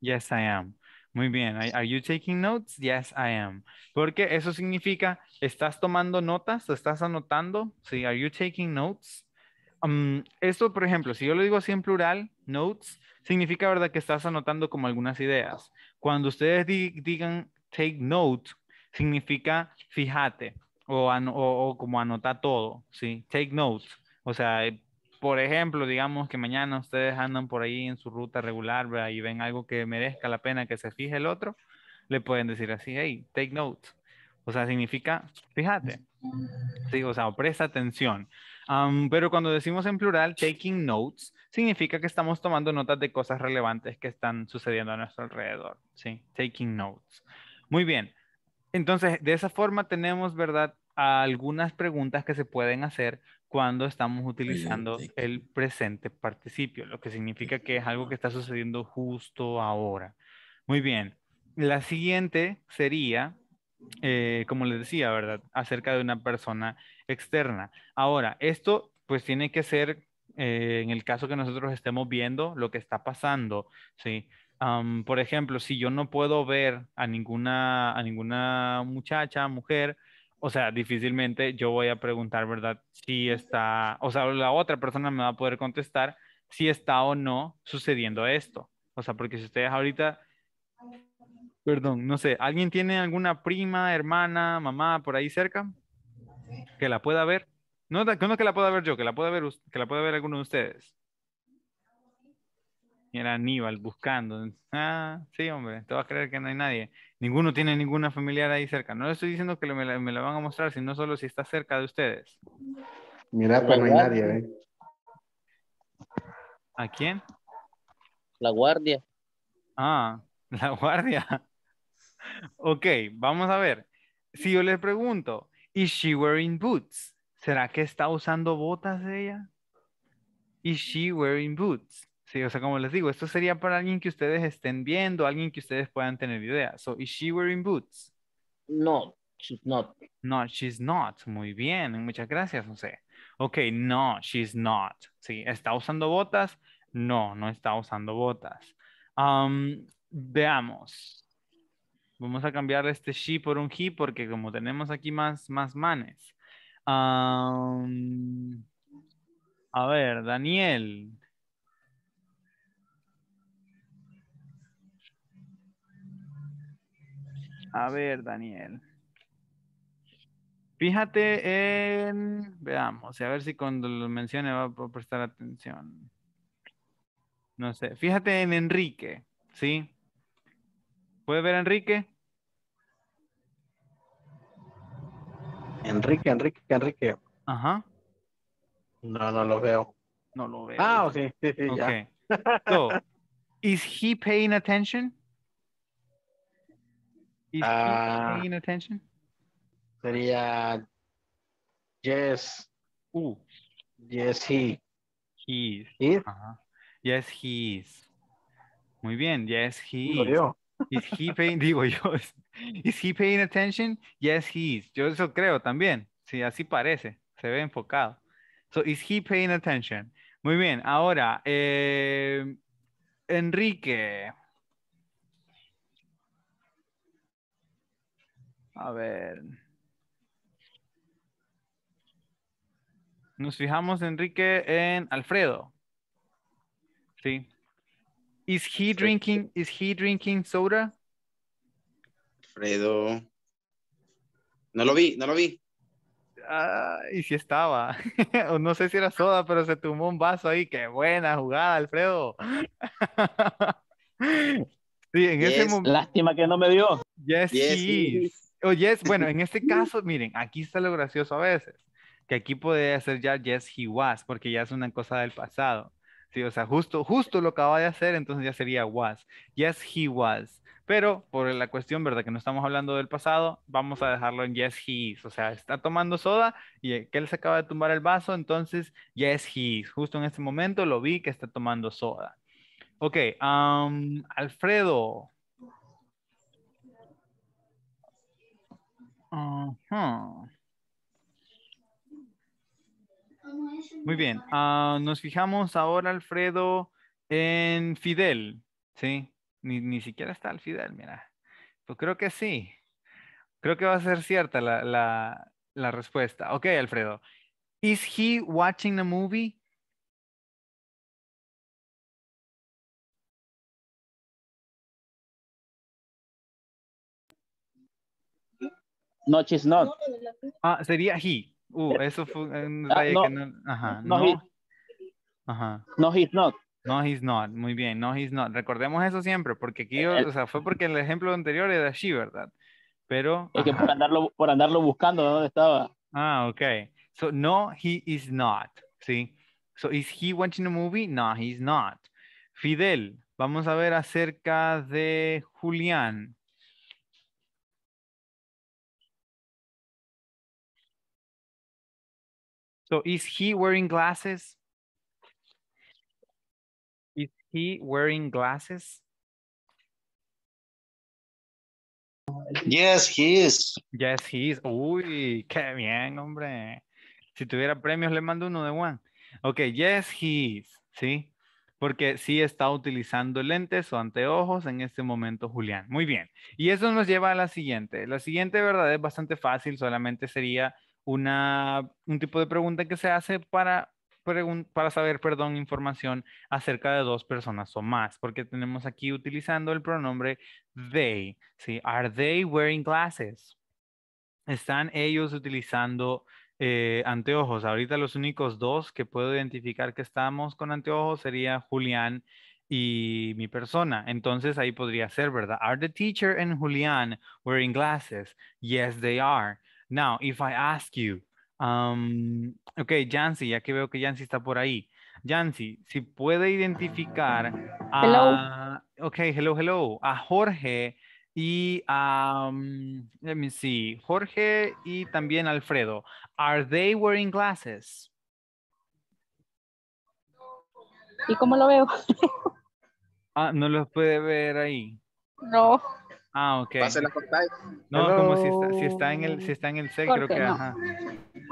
Yes, I am. Muy bien. Are you taking notes? Yes, I am. Porque eso significa, ¿estás tomando notas? ¿Estás anotando? Sí, are you taking notes? Um, esto, por ejemplo, si yo lo digo así en plural, notes, significa, ¿verdad? Que estás anotando como algunas ideas. Cuando ustedes digan take note, significa fíjate o, o, como anota todo, ¿sí? Take note. O sea, por ejemplo, digamos que mañana ustedes andan por ahí en su ruta regular y ven algo que merezca la pena que se fije el otro, le pueden decir así, hey, take note. O sea, significa, fíjate. o sea, presta atención. pero cuando decimos en plural, taking notes, significa que estamos tomando notas de cosas relevantes que están sucediendo a nuestro alrededor. Sí, taking notes. Muy bien. Entonces, de esa forma tenemos, ¿verdad? algunas preguntas que se pueden hacer cuando estamos utilizando el presente participio, lo que significa que es algo que está sucediendo justo ahora. Muy bien. La siguiente sería, eh, como les decía, ¿verdad? Acerca de una persona externa. Ahora, esto pues tiene que ser, eh, en el caso que nosotros estemos viendo, lo que está pasando, ¿sí? por ejemplo, si yo no puedo ver a ninguna, a ninguna muchacha, mujer, o sea, difícilmente yo voy a preguntar, ¿verdad? Si está, o sea, la otra persona me va a poder contestar si está o no sucediendo esto. O sea, porque si ustedes ahorita, perdón, no sé, ¿alguien tiene alguna prima, hermana, mamá por ahí cerca? Que la pueda ver. No, no que la pueda ver yo, que la pueda ver, que la pueda ver alguno de ustedes era Aníbal buscando. Ah, sí, hombre, te vas a creer que no hay nadie. Ninguno tiene ninguna familiar ahí cerca. No le estoy diciendo que me la, van a mostrar, sino solo si está cerca de ustedes. Mira, pues, no hay nadie, ¿eh? ¿A quién? La guardia. Ah, la guardia. ok, vamos a ver. Si yo le pregunto, ¿is she wearing boots? ¿Será que está usando botas ella? ¿Is she wearing boots? Sí, o sea, como les digo, esto sería para alguien que ustedes estén viendo, alguien que ustedes puedan tener idea. So, is she wearing boots? No, she's not. No, she's not. Muy bien, muchas gracias, José. Ok, no, she's not. Sí, ¿está usando botas? No, no está usando botas. Um, veamos. Vamos a cambiar este she por un he porque como tenemos aquí más, más manes. Um, a ver, Daniel. A ver, Daniel. Fíjate en, veamos, a ver si cuando lo mencione va a prestar atención. No sé, fíjate en Enrique, ¿sí? ¿Puede ver a Enrique?
Enrique, Enrique, Enrique.
Ajá. No, no lo veo. No lo veo.
Ah, ok sí, sí, okay. so,
is he paying attention?
Is ah. paying
attention. Sería
yes. Uh. Yes, he.
He. He. Yes, Muy bien. Yes, he. Digo is he paying, digo yo. Is he paying attention? Yes, he is. Yo eso creo también. Sí, así parece. Se ve enfocado. So, is he paying attention? Muy bien. Ahora, eh, Enrique. A ver. Nos fijamos, Enrique, en Alfredo. Sí. Is he drinking, is he drinking soda?
Alfredo.
No lo vi, no lo vi. Ah, y si estaba. no sé si era soda, pero se tomó un vaso ahí. Qué buena jugada, Alfredo. sí, en ese momento. Lástima que no me dio. Yes, yes yes, bueno, en este caso, miren, aquí está lo gracioso a veces, que aquí puede ser ya yes, he was, porque ya es una cosa del pasado. Sí, o sea, justo, justo lo acaba de hacer, entonces ya sería was. Yes, he was. Pero por la cuestión, ¿verdad? Que no estamos hablando del pasado, vamos a dejarlo en yes, he is. O sea, está tomando soda y eh, que él se acaba de tumbar el vaso, entonces yes, he is. Justo en este momento lo vi que está tomando soda. Ok, Alfredo,
Muy bien.
Ah, nos fijamos ahora, Alfredo, en Fidel. Sí, ni, siquiera está el Fidel, mira. Pues creo que sí. Creo que va a ser cierta la, respuesta. Ok, Alfredo. Is he watching the movie? No, she's not. Ah, sería he. Uh, eso fue un ah, no, que no... Ajá, no, He, he's not. No, he's not. Muy bien, no, he's not. Recordemos eso siempre, porque aquí, eh, eh. o sea, fue porque el ejemplo anterior era she, ¿verdad? Pero... Es que por andarlo, por andarlo buscando, ¿dónde estaba? Ah, ok. So, no, he is not. ¿Sí? So, is he watching a movie? No, he's not. Fidel, vamos a ver acerca de Julián. So is he wearing glasses? Is he wearing glasses? Yes, he is. Yes, he is. Uy, qué bien, hombre. Si tuviera premios, le mando uno de Juan. Ok, yes, he is. ¿Sí? Porque sí está utilizando lentes o anteojos en este momento, Julián. Muy bien. Y eso nos lleva a la siguiente. La siguiente, ¿verdad? Es bastante fácil. Solamente sería una, un tipo de pregunta que se hace para, saber, perdón, información acerca de dos personas o más, porque tenemos aquí utilizando el pronombre they, Are they wearing glasses? ¿Están ellos utilizando eh, anteojos? Ahorita los únicos dos que puedo identificar que estamos con anteojos sería Julián y mi persona. Entonces ahí podría ser, ¿verdad? Are the teacher and Julián wearing glasses? Yes, they are. Now, if I ask you, um, ok, Jancy, ya que veo que Jancy está por ahí. Jancy, si puede identificar a, hello. ok, hello, hello, a Jorge y a, um, let me see, Jorge y también Alfredo. Are they wearing glasses? ¿Y cómo lo veo? ah, no los puede ver ahí. No. Ah, ok. No, como si está, en el, si está en el C, creo que ajá.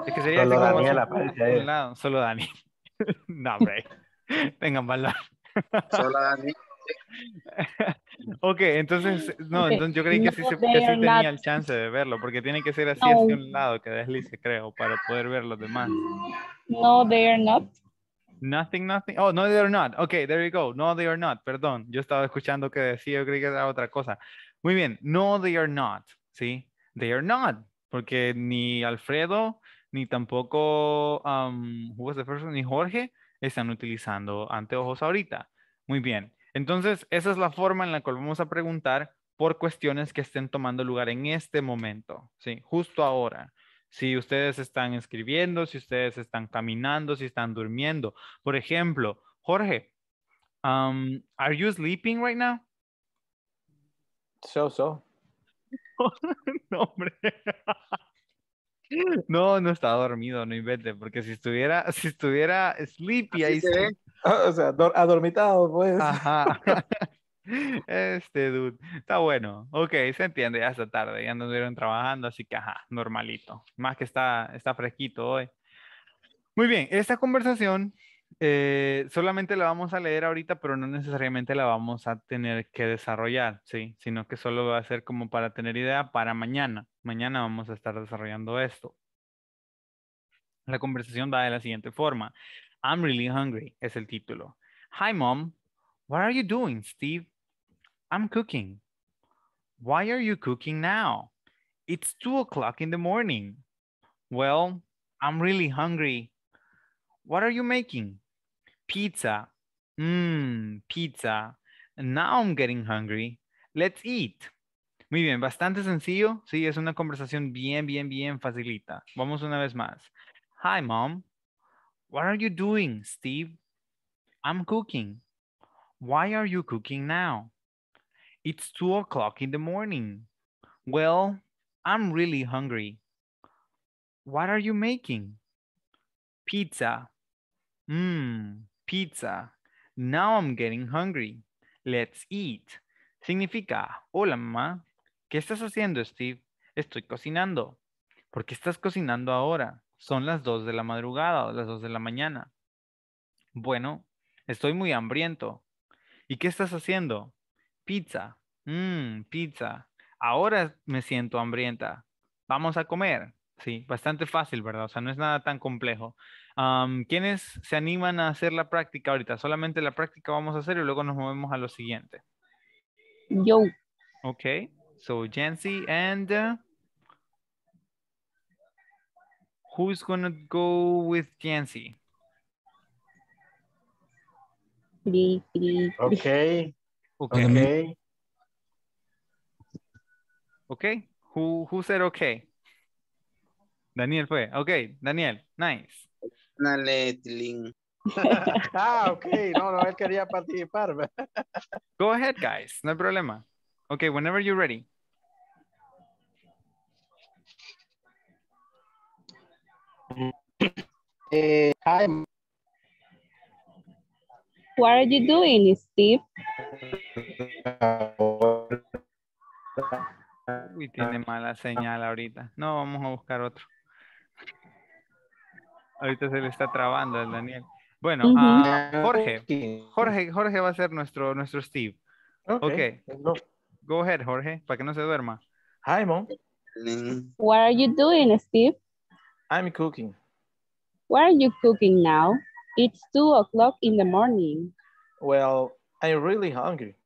Es que sería solo así Daniel solo Dani. no, hombre. Tengan valor.
solo Dani.
ok, entonces, no, entonces yo creí que, sí, tenía el chance de verlo, porque tiene que ser así hacia un lado que deslice, creo, para poder ver los demás. No, they are not. Nothing, nothing. Oh, no, they are not. Ok, there you go. No, they are not. Perdón, yo estaba escuchando que decía, yo creí que era otra cosa. Muy bien, no, they are not, ¿sí? They are not, porque ni Alfredo, ni tampoco, um, who was ni Jorge están utilizando anteojos ahorita. Muy bien, entonces esa es la forma en la cual vamos a preguntar por cuestiones que estén tomando lugar en este momento, ¿sí? Justo ahora. Si ustedes están escribiendo, si ustedes están caminando, si están durmiendo. Por ejemplo, Jorge, um, are you sleeping right now? So, so. no, No, no estaba dormido, no invente, porque si estuviera, si estuviera sleepy ahí. O sea, adormitado, pues. Ajá. Este dude. Está bueno. Ok, se entiende, ya está tarde, ya anduvieron trabajando, así que ajá, normalito. Más que está, está fresquito hoy. Muy bien, esta conversación eh, solamente la vamos a leer ahorita, pero no necesariamente la vamos a tener que desarrollar, ¿sí? Sino que solo va a ser como para tener idea para mañana. Mañana vamos a estar desarrollando esto. La conversación da de la siguiente forma. I'm really hungry es el título. Hi mom, what are you doing, Steve? I'm cooking. Why are you cooking now? It's two o'clock in the morning. Well, I'm really hungry. What are you making? Pizza. Mmm, pizza. Now I'm getting hungry. Let's eat. Muy bien, bastante sencillo. Sí, es una conversación bien, bien, bien facilita. Vamos una vez más. Hi, mom. What are you doing, Steve? I'm cooking. Why are you cooking now? It's two o'clock in the morning. Well, I'm really hungry. What are you making? Pizza. Mmm, pizza. Now I'm getting hungry. Let's eat. Significa, hola mamá, ¿qué estás haciendo Steve? Estoy cocinando. ¿Por qué estás cocinando ahora? Son las 2 de la madrugada o las 2 de la mañana. Bueno, estoy muy hambriento. ¿Y qué estás haciendo? Pizza. Mmm, pizza. Ahora me siento hambrienta. Vamos a comer. Sí, bastante fácil, ¿verdad? O sea, no es nada tan complejo. ¿Quiénes se animan a hacer la práctica ahorita? Solamente la práctica vamos a hacer y luego nos movemos a lo siguiente. Yo. Ok, so Jancy and... Uh, who's gonna go with Jancy? Okay. okay. Okay. Okay. Who, who said okay? Daniel fue. Ok, Daniel, nice. Una
ah, ok. No, él quería participar.
Go ahead, guys. No hay problema. Ok, whenever you're ready. Eh, hi.
What are you doing, Steve?
Uy, tiene mala señal ahorita. No, vamos a buscar otro. Ahorita se le está trabando el Daniel. Bueno, uh Jorge. Jorge, Jorge va a ser nuestro, nuestro Steve. Ok. Go ahead, Jorge, para que no se duerma. Hi, mom.
What are you doing, Steve?
I'm cooking.
What are you cooking now? It's two o'clock in the morning. Well, I'm really hungry.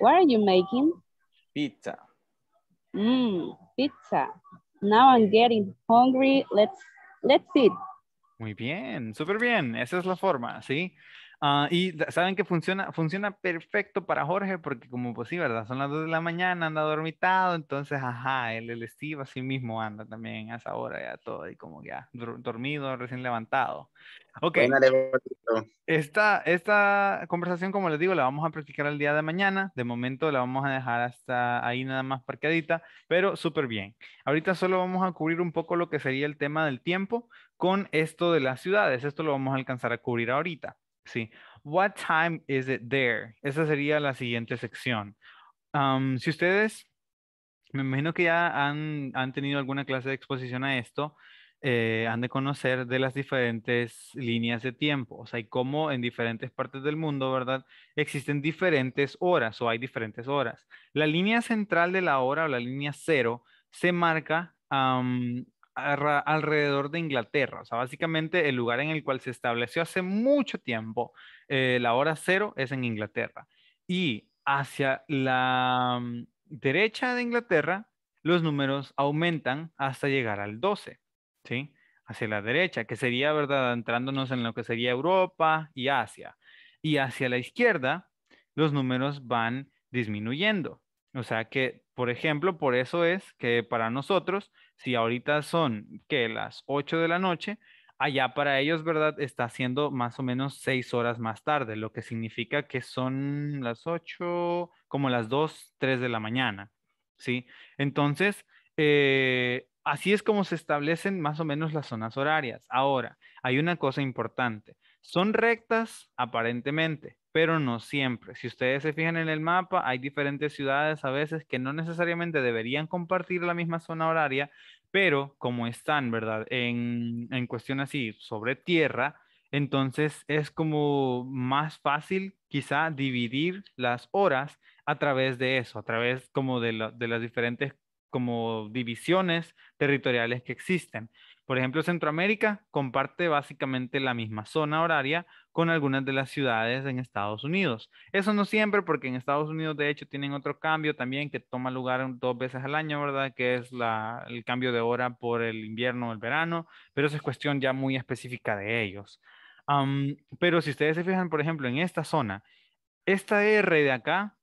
What are you making? Pizza. Mmm, pizza. Now I'm getting hungry. Let's Let's see.
Muy bien, súper bien. Esa es la forma, ¿sí? Ah, y saben que funciona, funciona perfecto para Jorge, porque como pues sí, ¿verdad? Son las 2 de la mañana, anda dormitado, entonces, ajá, él, el Steve así mismo anda también a esa hora, ya todo, y como ya ah, dormido, recién levantado. Ok. Esta, esta conversación, como les digo, la vamos a practicar el día de mañana. De momento la vamos a dejar hasta ahí nada más parqueadita, pero súper bien. Ahorita solo vamos a cubrir un poco lo que sería el tema del tiempo con esto de las ciudades. Esto lo vamos a alcanzar a cubrir ahorita. Sí. What time is it there? Esa sería la siguiente sección. si ustedes, me imagino que ya han, han tenido alguna clase de exposición a esto, eh, han de conocer de las diferentes líneas de tiempo, o sea, y cómo en diferentes partes del mundo, ¿verdad? Existen diferentes horas o hay diferentes horas. La línea central de la hora o la línea cero se marca um, alrededor de Inglaterra, o sea, básicamente el lugar en el cual se estableció hace mucho tiempo eh, la hora cero es en Inglaterra. Y hacia la mm, derecha de Inglaterra, los números aumentan hasta llegar al 12, ¿sí? Hacia la derecha, que sería, ¿verdad?, entrándonos en lo que sería Europa y Asia. Y hacia la izquierda, los números van disminuyendo. O sea que, por ejemplo, por eso es que para nosotros si ahorita son que las 8 de la noche, allá para ellos, ¿verdad? Está siendo más o menos 6 horas más tarde, lo que significa que son las 8, como las 2, 3 de la mañana, ¿sí? Entonces, eh, así es como se establecen más o menos las zonas horarias. Ahora, hay una cosa importante. Son rectas aparentemente, pero no siempre. Si ustedes se fijan en el mapa, hay diferentes ciudades a veces que no necesariamente deberían compartir la misma zona horaria, pero como están, ¿verdad? En, en cuestión así, sobre tierra, entonces es como más fácil quizá dividir las horas a través de eso, a través como de, de las diferentes como divisiones territoriales que existen. Por ejemplo, Centroamérica comparte básicamente la misma zona horaria con algunas de las ciudades en Estados Unidos. Eso no siempre, porque en Estados Unidos de hecho tienen otro cambio también que toma lugar dos veces al año, ¿verdad? Que es el cambio de hora por el invierno o el verano, pero eso es cuestión ya muy específica de ellos. pero si ustedes se fijan, por ejemplo, en esta zona, esta R de acá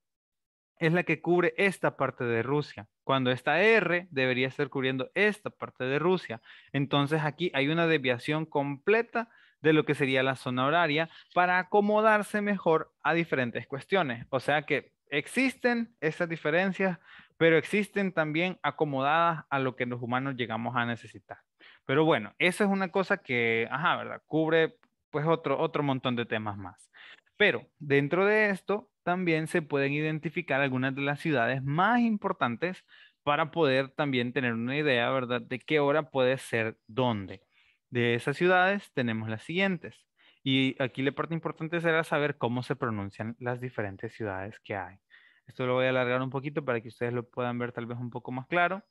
es la que cubre esta parte de Rusia, cuando esta R debería estar cubriendo esta parte de Rusia. Entonces aquí hay una desviación completa de lo que sería la zona horaria para acomodarse mejor a diferentes cuestiones. O sea que existen esas diferencias, pero existen también acomodadas a lo que los humanos llegamos a necesitar. Pero bueno, eso es una cosa que, ajá, ¿verdad? Cubre pues otro, otro montón de temas más. Pero dentro de esto también se pueden identificar algunas de las ciudades más importantes para poder también tener una idea, ¿verdad?, de qué hora puede ser dónde. De esas ciudades tenemos las siguientes. Y aquí la parte importante será saber cómo se pronuncian las diferentes ciudades que hay. Esto lo voy a alargar un poquito para que ustedes lo puedan ver tal vez un poco más claro.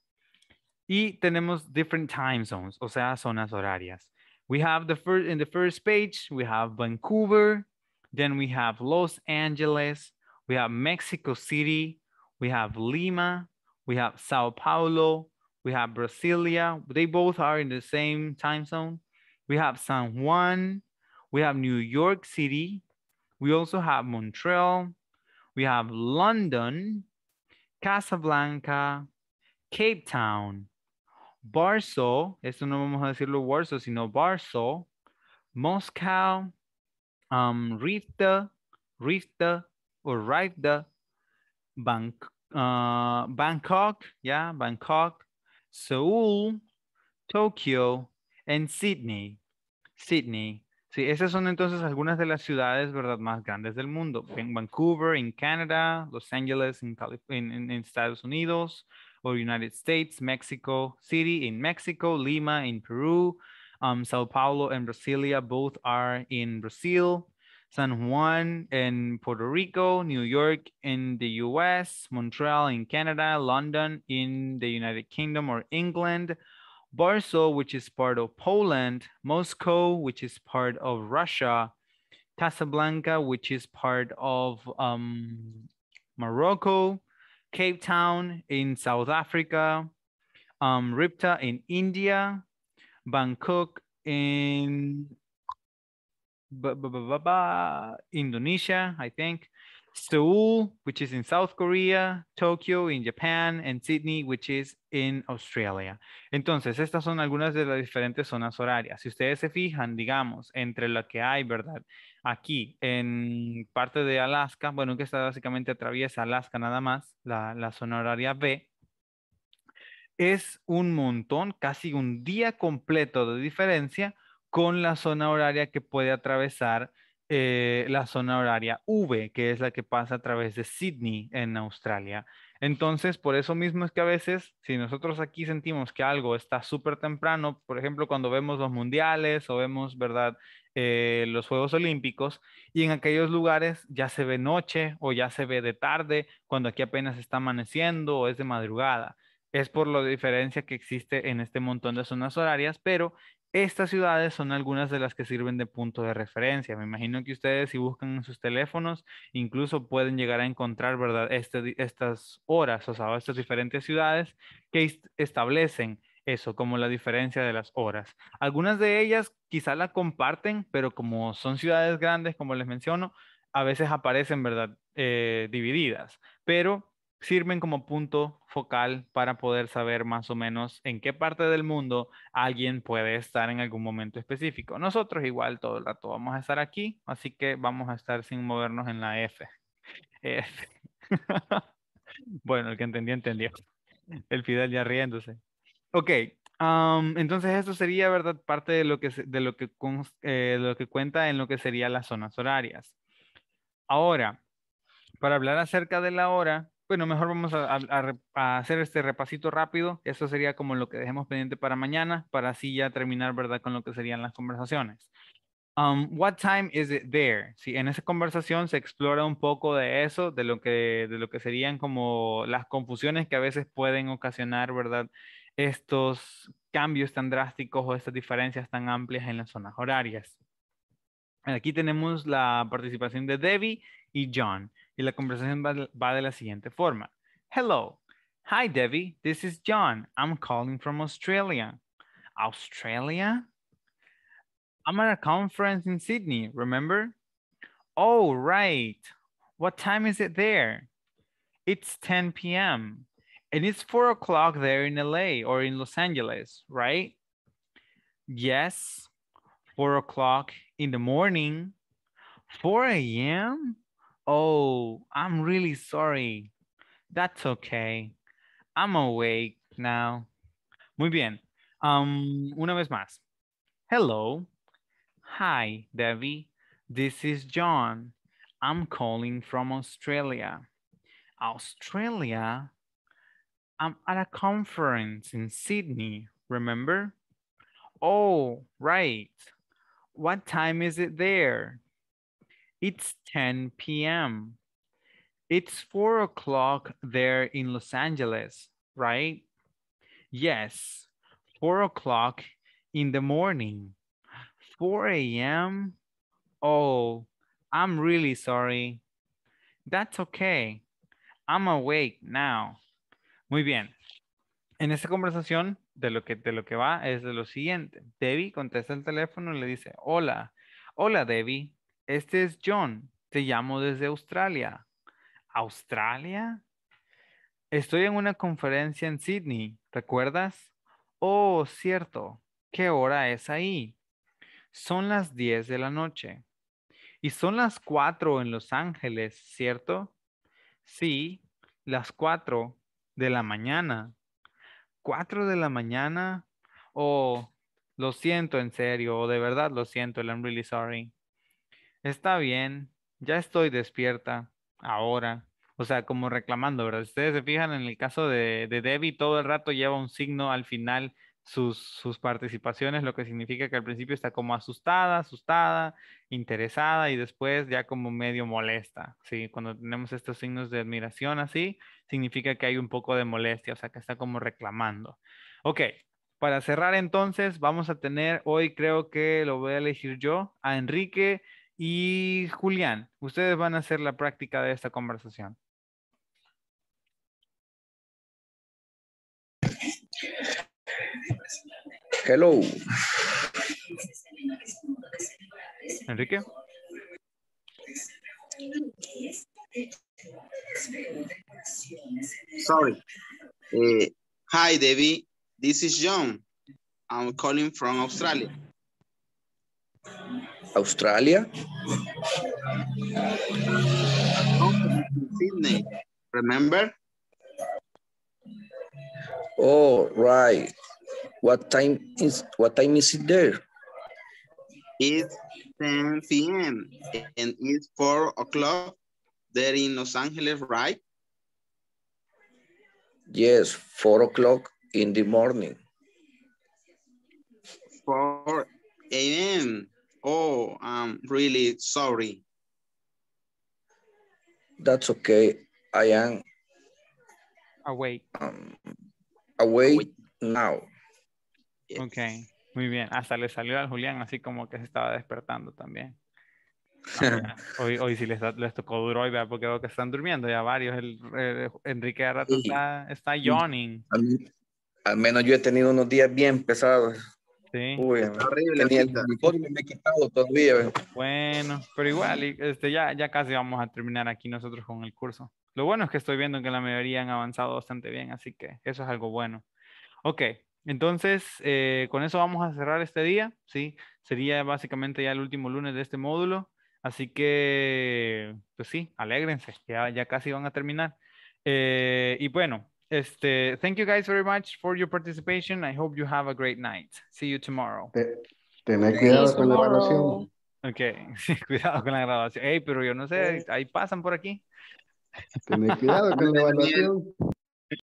Y tenemos different time zones, o sea, zonas horarias. We have the first, in the first page, we have Vancouver, Then we have Los Angeles, we have Mexico City, we have Lima, we have Sao Paulo, we have Brasilia. They both are in the same time zone. We have San Juan, we have New York City, we also have Montreal, we have London, Casablanca, Cape Town, Barso, esto no vamos a decirlo Warsaw, sino Barso, Moscow, um, read the, or Rifta, Bank, uh, Bangkok, yeah, Bangkok, Seoul, Tokyo, and Sydney, Sydney. Sí, esas son entonces algunas de las ciudades, ¿verdad?, más grandes del mundo. En Vancouver, en Canadá, Los Ángeles, en, in en, Estados Unidos, o United States, Mexico City, en México, Lima, en Perú, um, Sao Paulo and Brasilia both are in Brazil. San Juan in Puerto Rico, New York in the US, Montreal in Canada, London in the United Kingdom or England, Warsaw, which is part of Poland, Moscow, which is part of Russia, Casablanca, which is part of um, Morocco, Cape Town in South Africa, um, Ripta in India, Bangkok, en Indonesia, I think. Seoul, which is in South Korea, Tokyo in Japan, and Sydney, which is in Australia. Entonces, estas son algunas de las diferentes zonas horarias. Si ustedes se fijan, digamos, entre lo que hay, ¿verdad? Aquí, en parte de Alaska, bueno, que está básicamente atraviesa Alaska nada más, la zona horaria B, es un montón, casi un día completo de diferencia con la zona horaria que puede atravesar eh, la zona horaria V, que es la que pasa a través de Sydney en Australia. Entonces, por eso mismo es que a veces, si nosotros aquí sentimos que algo está súper temprano, por ejemplo, cuando vemos los mundiales o vemos, ¿verdad?, eh, los Juegos Olímpicos, y en aquellos lugares ya se ve noche o ya se ve de tarde, cuando aquí apenas está amaneciendo o es de madrugada. Es por la diferencia que existe en este montón de zonas horarias, pero estas ciudades son algunas de las que sirven de punto de referencia. Me imagino que ustedes si buscan en sus teléfonos, incluso pueden llegar a encontrar, ¿verdad? Este estas horas, o sea, estas diferentes ciudades que establecen eso, como la diferencia de las horas. Algunas de ellas quizá la comparten, pero como son ciudades grandes, como les menciono, a veces aparecen, ¿verdad? Eh, divididas. Pero sirven como punto focal para poder saber más o menos en qué parte del mundo alguien puede estar en algún momento específico. Nosotros igual todo el rato vamos a estar aquí, así que vamos a estar sin movernos en la F. Eh, bueno, el que entendió, entendió. El Fidel ya riéndose. Ok, entonces esto sería, ¿verdad? Parte de lo que, de lo que, de eh, lo que cuenta en lo que serían las zonas horarias. Ahora, para hablar acerca de la hora, bueno, mejor vamos a, hacer este repasito rápido. Eso sería como lo que dejemos pendiente para mañana, para así ya terminar, ¿verdad? Con lo que serían las conversaciones. Um, what time is it there? Sí, en esa conversación se explora un poco de eso, de lo que, de lo que serían como las confusiones que a veces pueden ocasionar, ¿verdad? Estos cambios tan drásticos o estas diferencias tan amplias en las zonas horarias. Aquí tenemos la participación de Debbie y John. y la conversación va, va de la siguiente forma. Hello, hi Debbie, this is John. I'm calling from Australia. Australia? I'm at a conference in Sydney, remember? Oh, right. What time is it there? It's 10 p.m. And it's 4 o'clock there in LA or in Los Angeles, right? Yes, 4 o'clock in the morning. 4 a.m.? Oh, I'm really sorry. That's okay. I'm awake now. Muy bien. Um, una vez más. Hello. Hi, Debbie. This is John. I'm calling from Australia. Australia? I'm at a conference in Sydney, remember? Oh, right. What time is it there? It's 10 p.m. It's 4 o'clock there in Los Angeles, right? Yes, 4 o'clock in the morning. 4 a.m. Oh, I'm really sorry. That's okay. I'm awake now. Muy bien. En esta conversación, de lo que, de lo que va es de lo siguiente. Debbie contesta el teléfono y le dice, hola, hola Debbie, este es John. Te llamo desde Australia. ¿Australia? Estoy en una conferencia en Sydney, ¿recuerdas? Oh, cierto. ¿Qué hora es ahí? Son las 10 de la noche. Y son las 4 en Los Ángeles, ¿cierto? Sí, las 4 de la mañana. ¿4 de la mañana? Oh, lo siento en serio, de verdad lo siento, I'm really sorry está bien, ya estoy despierta ahora. O sea, como reclamando, ¿verdad? Ustedes se fijan en el caso de, Debbie, todo el rato lleva un signo al final sus, sus, participaciones, lo que significa que al principio está como asustada, asustada, interesada y después ya como medio molesta, ¿sí? Cuando tenemos estos signos de admiración así, significa que hay un poco de molestia, o sea, que está como reclamando. Ok, para cerrar entonces, vamos a tener, hoy creo que lo voy a elegir yo, a Enrique y Julián, ustedes van a hacer la práctica de esta conversación. Hello. Enrique.
Sorry. Eh, hi, Debbie. This is John. I'm calling from Australia. Australia. Sydney, remember? Oh, right. What time is what time is it there? It's 10 p.m. and it's 4 o'clock there in Los Angeles, right? Yes, 4 o'clock in the morning. 4 a.m. oh, I'm really sorry. That's okay. I am
away. awake um,
away, now. ok, Okay, muy
bien. Hasta le salió al Julián así como que se estaba despertando también. hoy, hoy sí les, tocó duro hoy, porque veo que están durmiendo ya varios. El, Enrique de está, yawning.
al, menos yo he tenido unos días bien pesados horrible.
Bueno, pero igual, este, ya, ya casi vamos a terminar aquí nosotros con el curso. Lo bueno es que estoy viendo que la mayoría han avanzado bastante bien, así que eso es algo bueno. Ok, entonces eh, con eso vamos a cerrar este día, ¿sí? Sería básicamente ya el último lunes de este módulo, así que, pues sí, alégrense, ya, ya casi van a terminar. Eh, y bueno, este, thank you guys very much for your participation. I hope you have a great night. See you tomorrow. Te,
cuidado con la grabación.
Ok, cuidado con la grabación. Hey, pero yo no sé, ahí pasan por aquí.
Tener cuidado con la grabación.